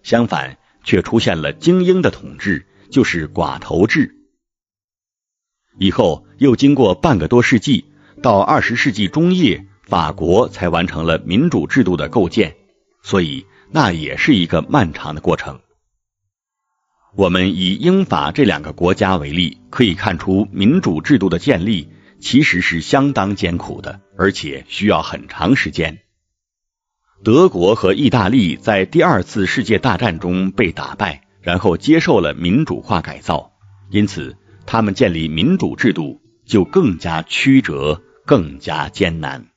相反，却出现了精英的统治，就是寡头制。以后又经过半个多世纪，到二十世纪中叶，法国才完成了民主制度的构建。所以，那也是一个漫长的过程。我们以英法这两个国家为例，可以看出民主制度的建立其实是相当艰苦的，而且需要很长时间。德国和意大利在第二次世界大战中被打败，然后接受了民主化改造，因此他们建立民主制度就更加曲折，更加艰难。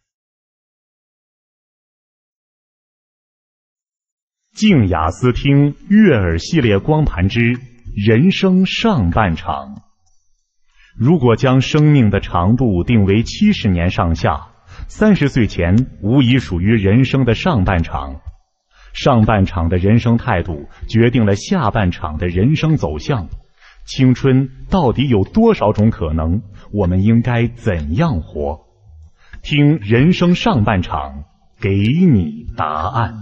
静雅思听悦耳系列光盘之《人生上半场》。如果将生命的长度定为七十年上下，三十岁前无疑属于人生的上半场。上半场的人生态度决定了下半场的人生走向。青春到底有多少种可能？我们应该怎样活？听《人生上半场》，给你答案。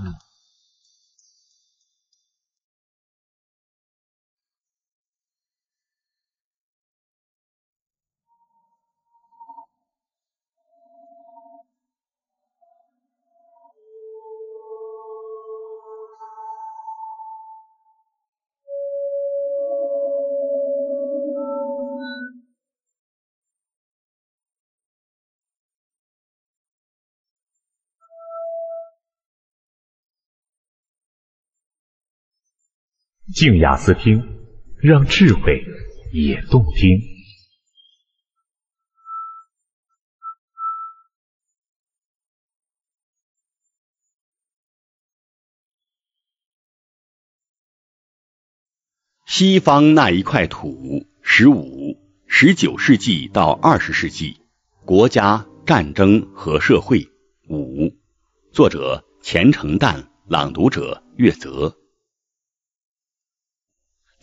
静雅思听，让智慧也动听。西方那一块土，十五十九世纪到二十世纪，国家、战争和社会。五，作者：钱程旦，朗读者：岳泽。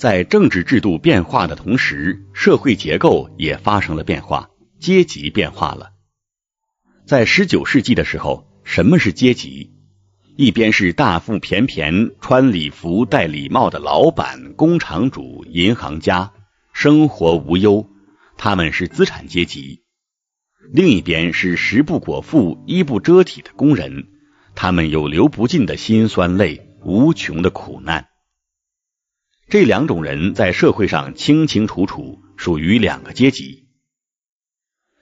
在政治制度变化的同时，社会结构也发生了变化，阶级变化了。在十九世纪的时候，什么是阶级？一边是大腹便便、穿礼服、戴礼帽的老板、工厂主、银行家，生活无忧，他们是资产阶级；另一边是食不果腹、衣不遮体的工人，他们有流不尽的辛酸泪，无穷的苦难。这两种人在社会上清清楚楚属于两个阶级，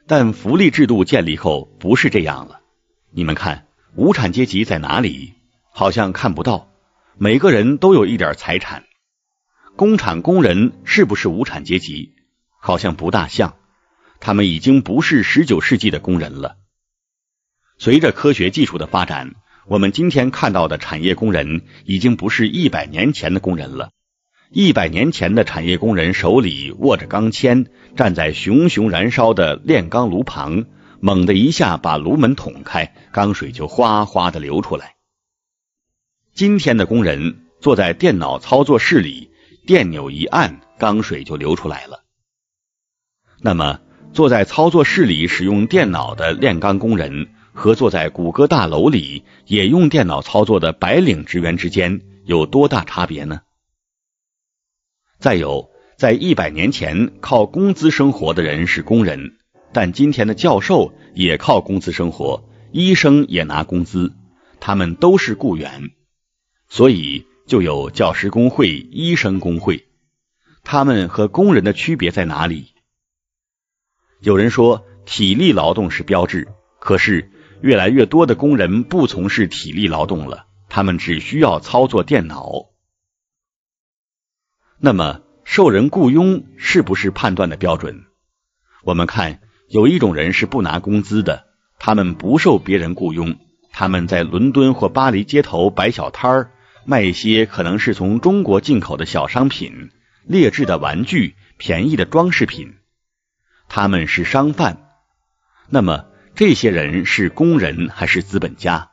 但福利制度建立后不是这样了。你们看，无产阶级在哪里？好像看不到。每个人都有一点财产。工厂工人是不是无产阶级？好像不大像。他们已经不是十九世纪的工人了。随着科学技术的发展，我们今天看到的产业工人已经不是一百年前的工人了。一百年前的产业工人手里握着钢钎，站在熊熊燃烧的炼钢炉旁，猛地一下把炉门捅开，钢水就哗哗的流出来。今天的工人坐在电脑操作室里，电钮一按，钢水就流出来了。那么，坐在操作室里使用电脑的炼钢工人和坐在谷歌大楼里也用电脑操作的白领职员之间有多大差别呢？再有，在一百年前靠工资生活的人是工人，但今天的教授也靠工资生活，医生也拿工资，他们都是雇员，所以就有教师工会、医生工会。他们和工人的区别在哪里？有人说体力劳动是标志，可是越来越多的工人不从事体力劳动了，他们只需要操作电脑。那么，受人雇佣是不是判断的标准？我们看，有一种人是不拿工资的，他们不受别人雇佣，他们在伦敦或巴黎街头摆小摊儿，卖一些可能是从中国进口的小商品、劣质的玩具、便宜的装饰品，他们是商贩。那么，这些人是工人还是资本家？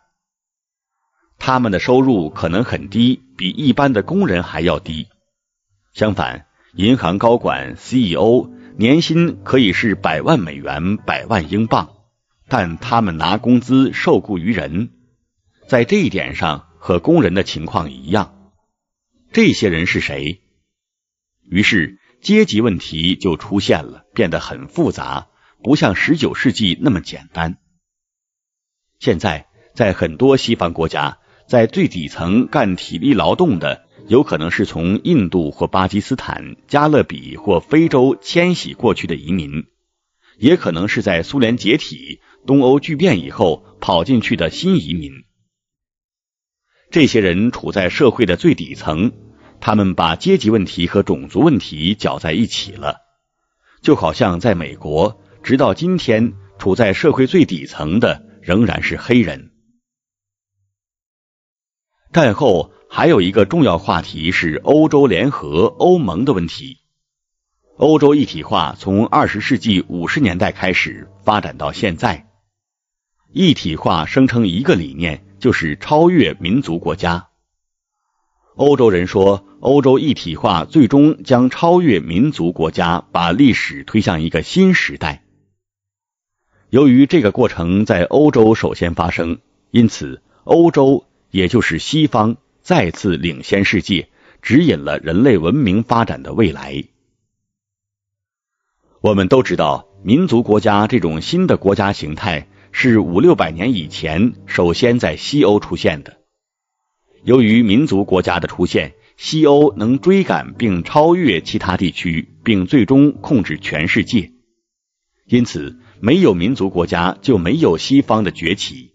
他们的收入可能很低，比一般的工人还要低。相反，银行高管 CEO 年薪可以是百万美元、百万英镑，但他们拿工资受雇于人，在这一点上和工人的情况一样。这些人是谁？于是阶级问题就出现了，变得很复杂，不像十九世纪那么简单。现在，在很多西方国家，在最底层干体力劳动的。有可能是从印度或巴基斯坦、加勒比或非洲迁徙过去的移民，也可能是在苏联解体、东欧巨变以后跑进去的新移民。这些人处在社会的最底层，他们把阶级问题和种族问题搅在一起了，就好像在美国，直到今天，处在社会最底层的仍然是黑人。战后。还有一个重要话题是欧洲联合、欧盟的问题。欧洲一体化从二十世纪五十年代开始发展到现在，一体化生成一个理念就是超越民族国家。欧洲人说，欧洲一体化最终将超越民族国家，把历史推向一个新时代。由于这个过程在欧洲首先发生，因此欧洲，也就是西方。再次领先世界，指引了人类文明发展的未来。我们都知道，民族国家这种新的国家形态是五六百年以前首先在西欧出现的。由于民族国家的出现，西欧能追赶并超越其他地区，并最终控制全世界。因此，没有民族国家就没有西方的崛起。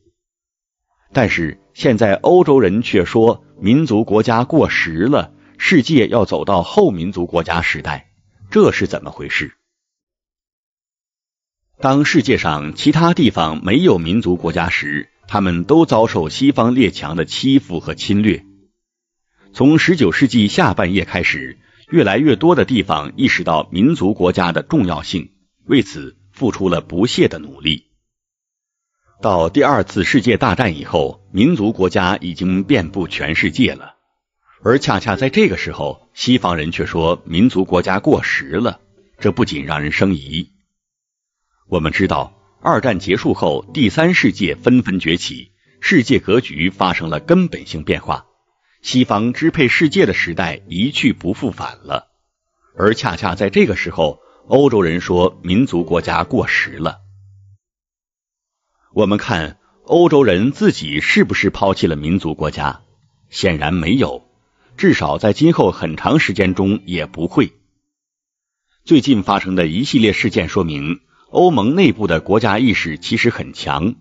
但是，现在欧洲人却说。民族国家过时了，世界要走到后民族国家时代，这是怎么回事？当世界上其他地方没有民族国家时，他们都遭受西方列强的欺负和侵略。从十九世纪下半叶开始，越来越多的地方意识到民族国家的重要性，为此付出了不懈的努力。到第二次世界大战以后，民族国家已经遍布全世界了，而恰恰在这个时候，西方人却说民族国家过时了，这不仅让人生疑。我们知道，二战结束后，第三世界纷纷崛起，世界格局发生了根本性变化，西方支配世界的时代一去不复返了，而恰恰在这个时候，欧洲人说民族国家过时了。我们看欧洲人自己是不是抛弃了民族国家？显然没有，至少在今后很长时间中也不会。最近发生的一系列事件说明，欧盟内部的国家意识其实很强。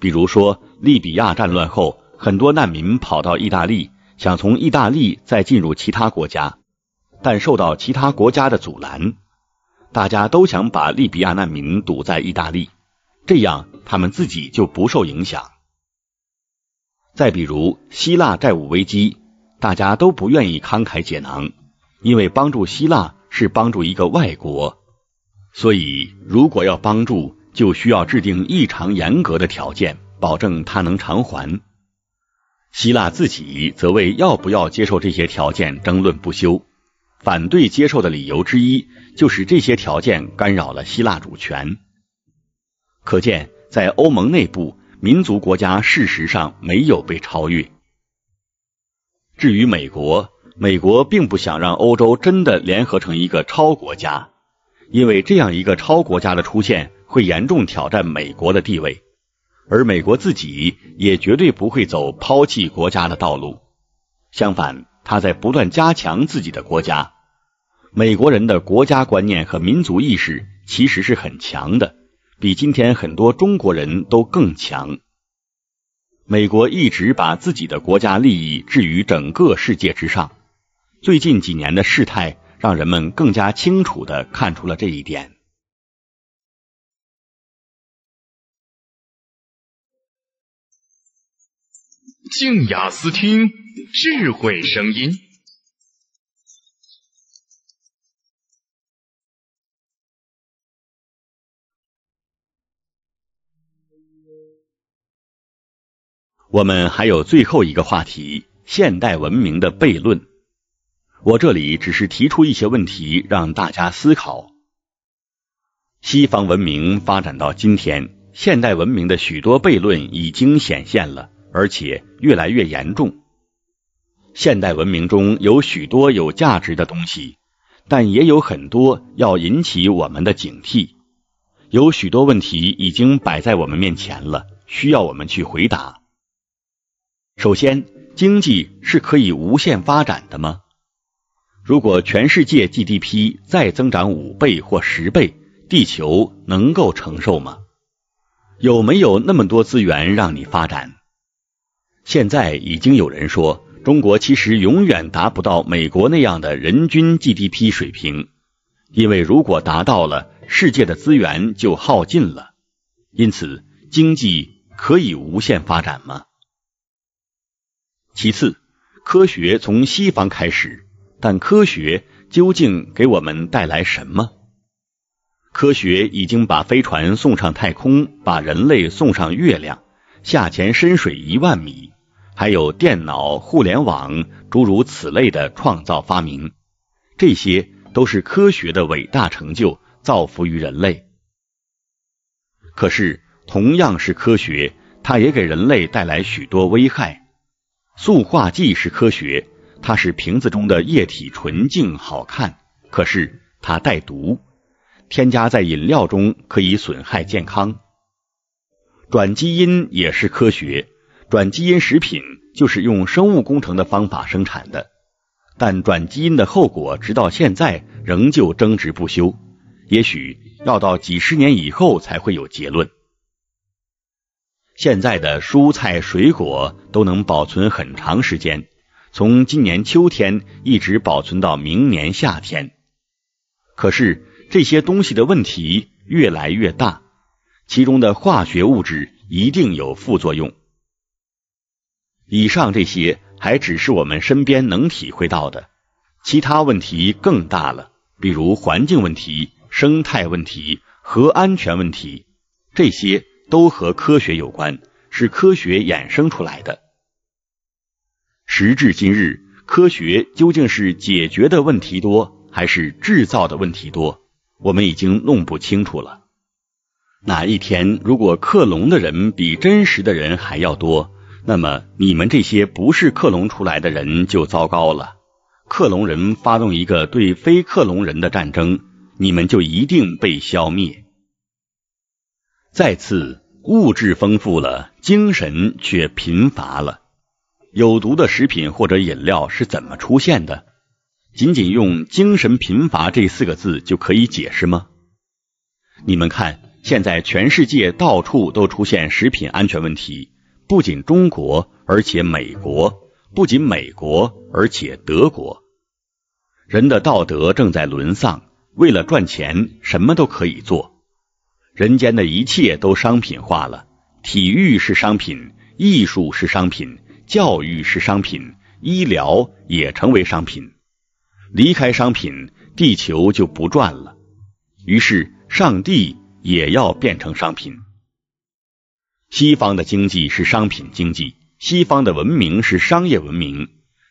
比如说，利比亚战乱后，很多难民跑到意大利，想从意大利再进入其他国家，但受到其他国家的阻拦，大家都想把利比亚难民堵在意大利。这样，他们自己就不受影响。再比如希腊债务危机，大家都不愿意慷慨解囊，因为帮助希腊是帮助一个外国，所以如果要帮助，就需要制定异常严格的条件，保证他能偿还。希腊自己则为要不要接受这些条件争论不休，反对接受的理由之一就是这些条件干扰了希腊主权。可见，在欧盟内部，民族国家事实上没有被超越。至于美国，美国并不想让欧洲真的联合成一个超国家，因为这样一个超国家的出现会严重挑战美国的地位，而美国自己也绝对不会走抛弃国家的道路。相反，他在不断加强自己的国家。美国人的国家观念和民族意识其实是很强的。比今天很多中国人都更强。美国一直把自己的国家利益置于整个世界之上，最近几年的事态让人们更加清楚的看出了这一点。静雅思听，智慧声音。我们还有最后一个话题：现代文明的悖论。我这里只是提出一些问题，让大家思考。西方文明发展到今天，现代文明的许多悖论已经显现了，而且越来越严重。现代文明中有许多有价值的东西，但也有很多要引起我们的警惕。有许多问题已经摆在我们面前了，需要我们去回答。首先，经济是可以无限发展的吗？如果全世界 GDP 再增长五倍或十倍，地球能够承受吗？有没有那么多资源让你发展？现在已经有人说，中国其实永远达不到美国那样的人均 GDP 水平，因为如果达到了，世界的资源就耗尽了。因此，经济可以无限发展吗？其次，科学从西方开始，但科学究竟给我们带来什么？科学已经把飞船送上太空，把人类送上月亮，下潜深水一万米，还有电脑、互联网，诸如此类的创造发明，这些都是科学的伟大成就，造福于人类。可是，同样是科学，它也给人类带来许多危害。塑化剂是科学，它使瓶子中的液体纯净、好看，可是它带毒，添加在饮料中可以损害健康。转基因也是科学，转基因食品就是用生物工程的方法生产的，但转基因的后果直到现在仍旧争执不休，也许要到几十年以后才会有结论。现在的蔬菜水果都能保存很长时间，从今年秋天一直保存到明年夏天。可是这些东西的问题越来越大，其中的化学物质一定有副作用。以上这些还只是我们身边能体会到的，其他问题更大了，比如环境问题、生态问题、核安全问题，这些。都和科学有关，是科学衍生出来的。时至今日，科学究竟是解决的问题多，还是制造的问题多？我们已经弄不清楚了。哪一天如果克隆的人比真实的人还要多，那么你们这些不是克隆出来的人就糟糕了。克隆人发动一个对非克隆人的战争，你们就一定被消灭。再次，物质丰富了，精神却贫乏了。有毒的食品或者饮料是怎么出现的？仅仅用“精神贫乏”这四个字就可以解释吗？你们看，现在全世界到处都出现食品安全问题，不仅中国，而且美国，不仅美国，而且德国。人的道德正在沦丧，为了赚钱，什么都可以做。人间的一切都商品化了，体育是商品，艺术是商品，教育是商品，医疗也成为商品。离开商品，地球就不转了。于是，上帝也要变成商品。西方的经济是商品经济，西方的文明是商业文明。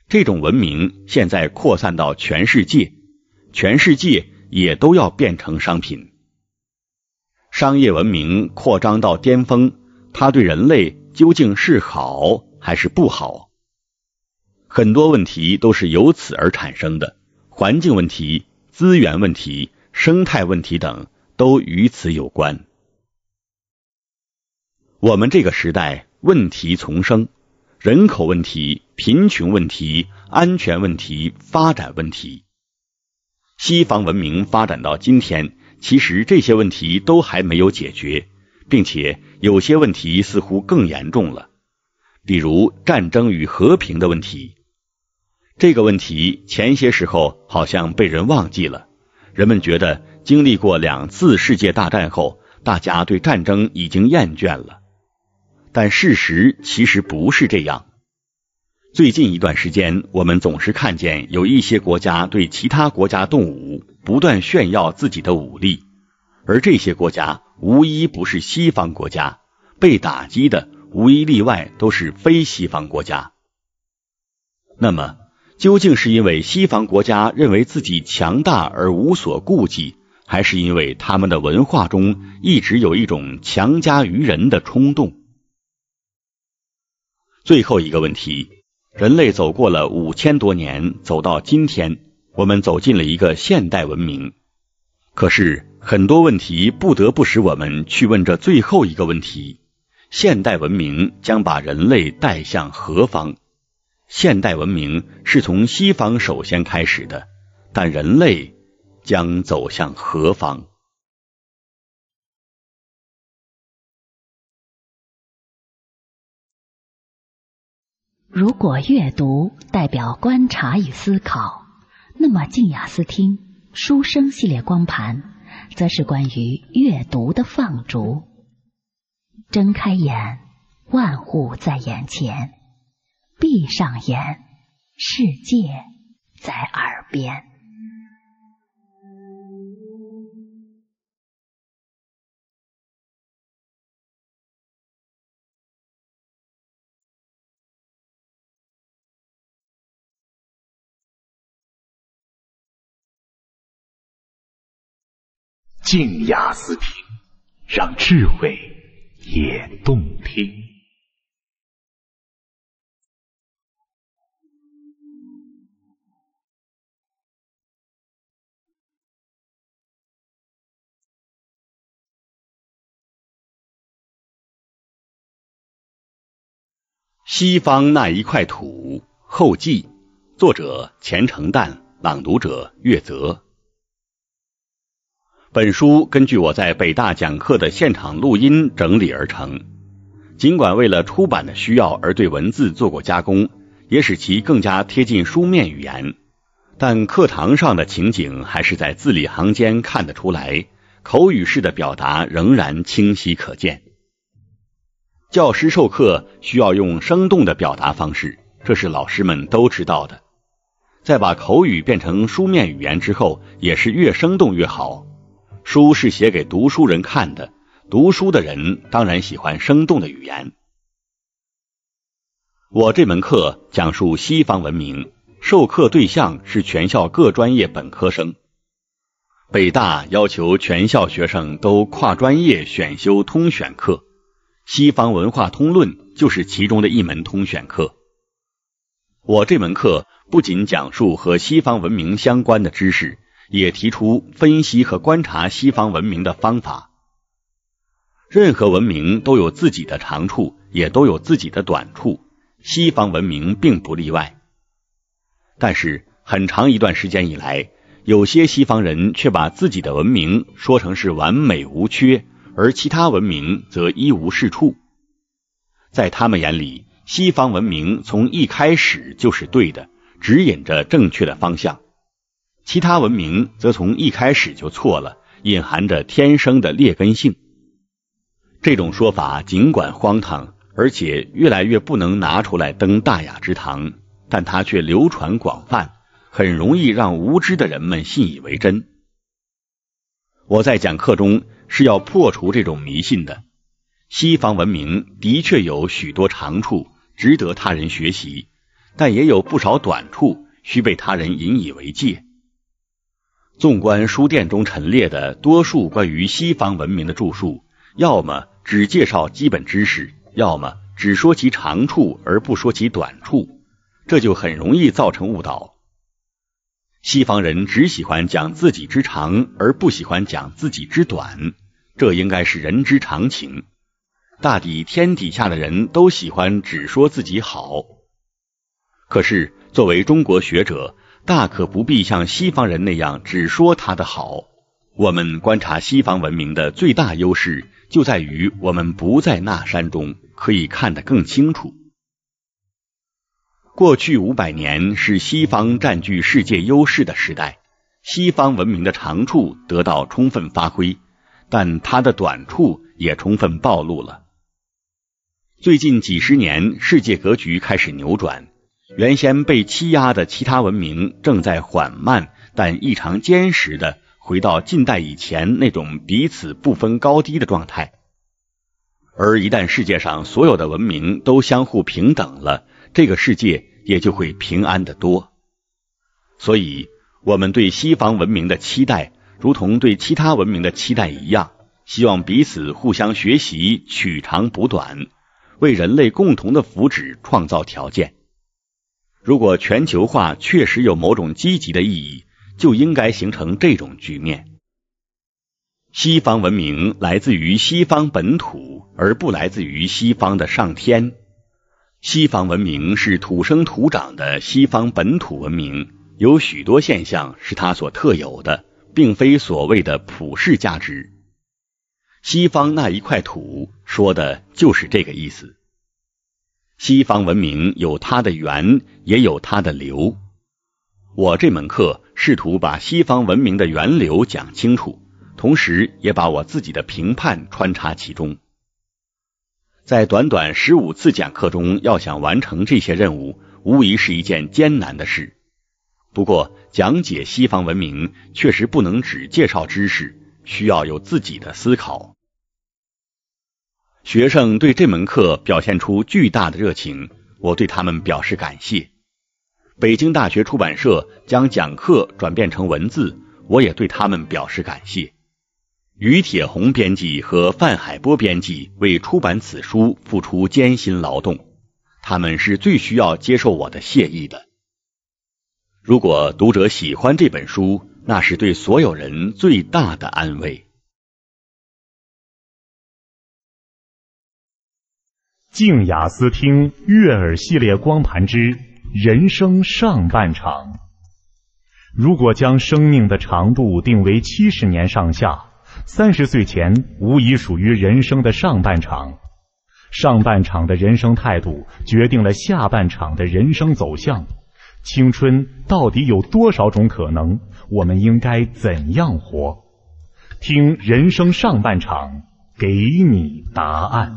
这种文明现在扩散到全世界，全世界也都要变成商品。商业文明扩张到巅峰，它对人类究竟是好还是不好？很多问题都是由此而产生的，环境问题、资源问题、生态问题等都与此有关。我们这个时代问题丛生，人口问题、贫穷问题、安全问题、发展问题。西方文明发展到今天。其实这些问题都还没有解决，并且有些问题似乎更严重了，比如战争与和平的问题。这个问题前些时候好像被人忘记了，人们觉得经历过两次世界大战后，大家对战争已经厌倦了。但事实其实不是这样。最近一段时间，我们总是看见有一些国家对其他国家动武，不断炫耀自己的武力，而这些国家无一不是西方国家，被打击的无一例外都是非西方国家。那么，究竟是因为西方国家认为自己强大而无所顾忌，还是因为他们的文化中一直有一种强加于人的冲动？最后一个问题。人类走过了五千多年，走到今天，我们走进了一个现代文明。可是，很多问题不得不使我们去问这最后一个问题：现代文明将把人类带向何方？现代文明是从西方首先开始的，但人类将走向何方？如果阅读代表观察与思考，那么静雅思听书声系列光盘，则是关于阅读的放逐。睁开眼，万物在眼前；闭上眼，世界在耳边。静雅思听，让智慧也动听。西方那一块土后记，作者：钱承旦，朗读者：岳泽。本书根据我在北大讲课的现场录音整理而成，尽管为了出版的需要而对文字做过加工，也使其更加贴近书面语言，但课堂上的情景还是在字里行间看得出来，口语式的表达仍然清晰可见。教师授课需要用生动的表达方式，这是老师们都知道的。在把口语变成书面语言之后，也是越生动越好。书是写给读书人看的，读书的人当然喜欢生动的语言。我这门课讲述西方文明，授课对象是全校各专业本科生。北大要求全校学生都跨专业选修通选课，《西方文化通论》就是其中的一门通选课。我这门课不仅讲述和西方文明相关的知识。也提出分析和观察西方文明的方法。任何文明都有自己的长处，也都有自己的短处，西方文明并不例外。但是，很长一段时间以来，有些西方人却把自己的文明说成是完美无缺，而其他文明则一无是处。在他们眼里，西方文明从一开始就是对的，指引着正确的方向。其他文明则从一开始就错了，隐含着天生的劣根性。这种说法尽管荒唐，而且越来越不能拿出来登大雅之堂，但它却流传广泛，很容易让无知的人们信以为真。我在讲课中是要破除这种迷信的。西方文明的确有许多长处，值得他人学习，但也有不少短处，需被他人引以为戒。纵观书店中陈列的多数关于西方文明的著述，要么只介绍基本知识，要么只说其长处而不说其短处，这就很容易造成误导。西方人只喜欢讲自己之长，而不喜欢讲自己之短，这应该是人之常情。大抵天底下的人都喜欢只说自己好。可是作为中国学者，大可不必像西方人那样只说他的好。我们观察西方文明的最大优势，就在于我们不在那山中，可以看得更清楚。过去五百年是西方占据世界优势的时代，西方文明的长处得到充分发挥，但它的短处也充分暴露了。最近几十年，世界格局开始扭转。原先被欺压的其他文明正在缓慢但异常坚实的回到近代以前那种彼此不分高低的状态，而一旦世界上所有的文明都相互平等了，这个世界也就会平安得多。所以，我们对西方文明的期待，如同对其他文明的期待一样，希望彼此互相学习、取长补短，为人类共同的福祉创造条件。如果全球化确实有某种积极的意义，就应该形成这种局面。西方文明来自于西方本土，而不来自于西方的上天。西方文明是土生土长的西方本土文明，有许多现象是它所特有的，并非所谓的普世价值。西方那一块土，说的就是这个意思。西方文明有它的源，也有它的流。我这门课试图把西方文明的源流讲清楚，同时也把我自己的评判穿插其中。在短短十五次讲课中，要想完成这些任务，无疑是一件艰难的事。不过，讲解西方文明确实不能只介绍知识，需要有自己的思考。学生对这门课表现出巨大的热情，我对他们表示感谢。北京大学出版社将讲课转变成文字，我也对他们表示感谢。于铁红编辑和范海波编辑为出版此书付出艰辛劳动，他们是最需要接受我的谢意的。如果读者喜欢这本书，那是对所有人最大的安慰。静雅思听悦耳系列光盘之《人生上半场》。如果将生命的长度定为七十年上下，三十岁前无疑属于人生的上半场。上半场的人生态度决定了下半场的人生走向。青春到底有多少种可能？我们应该怎样活？听《人生上半场》，给你答案。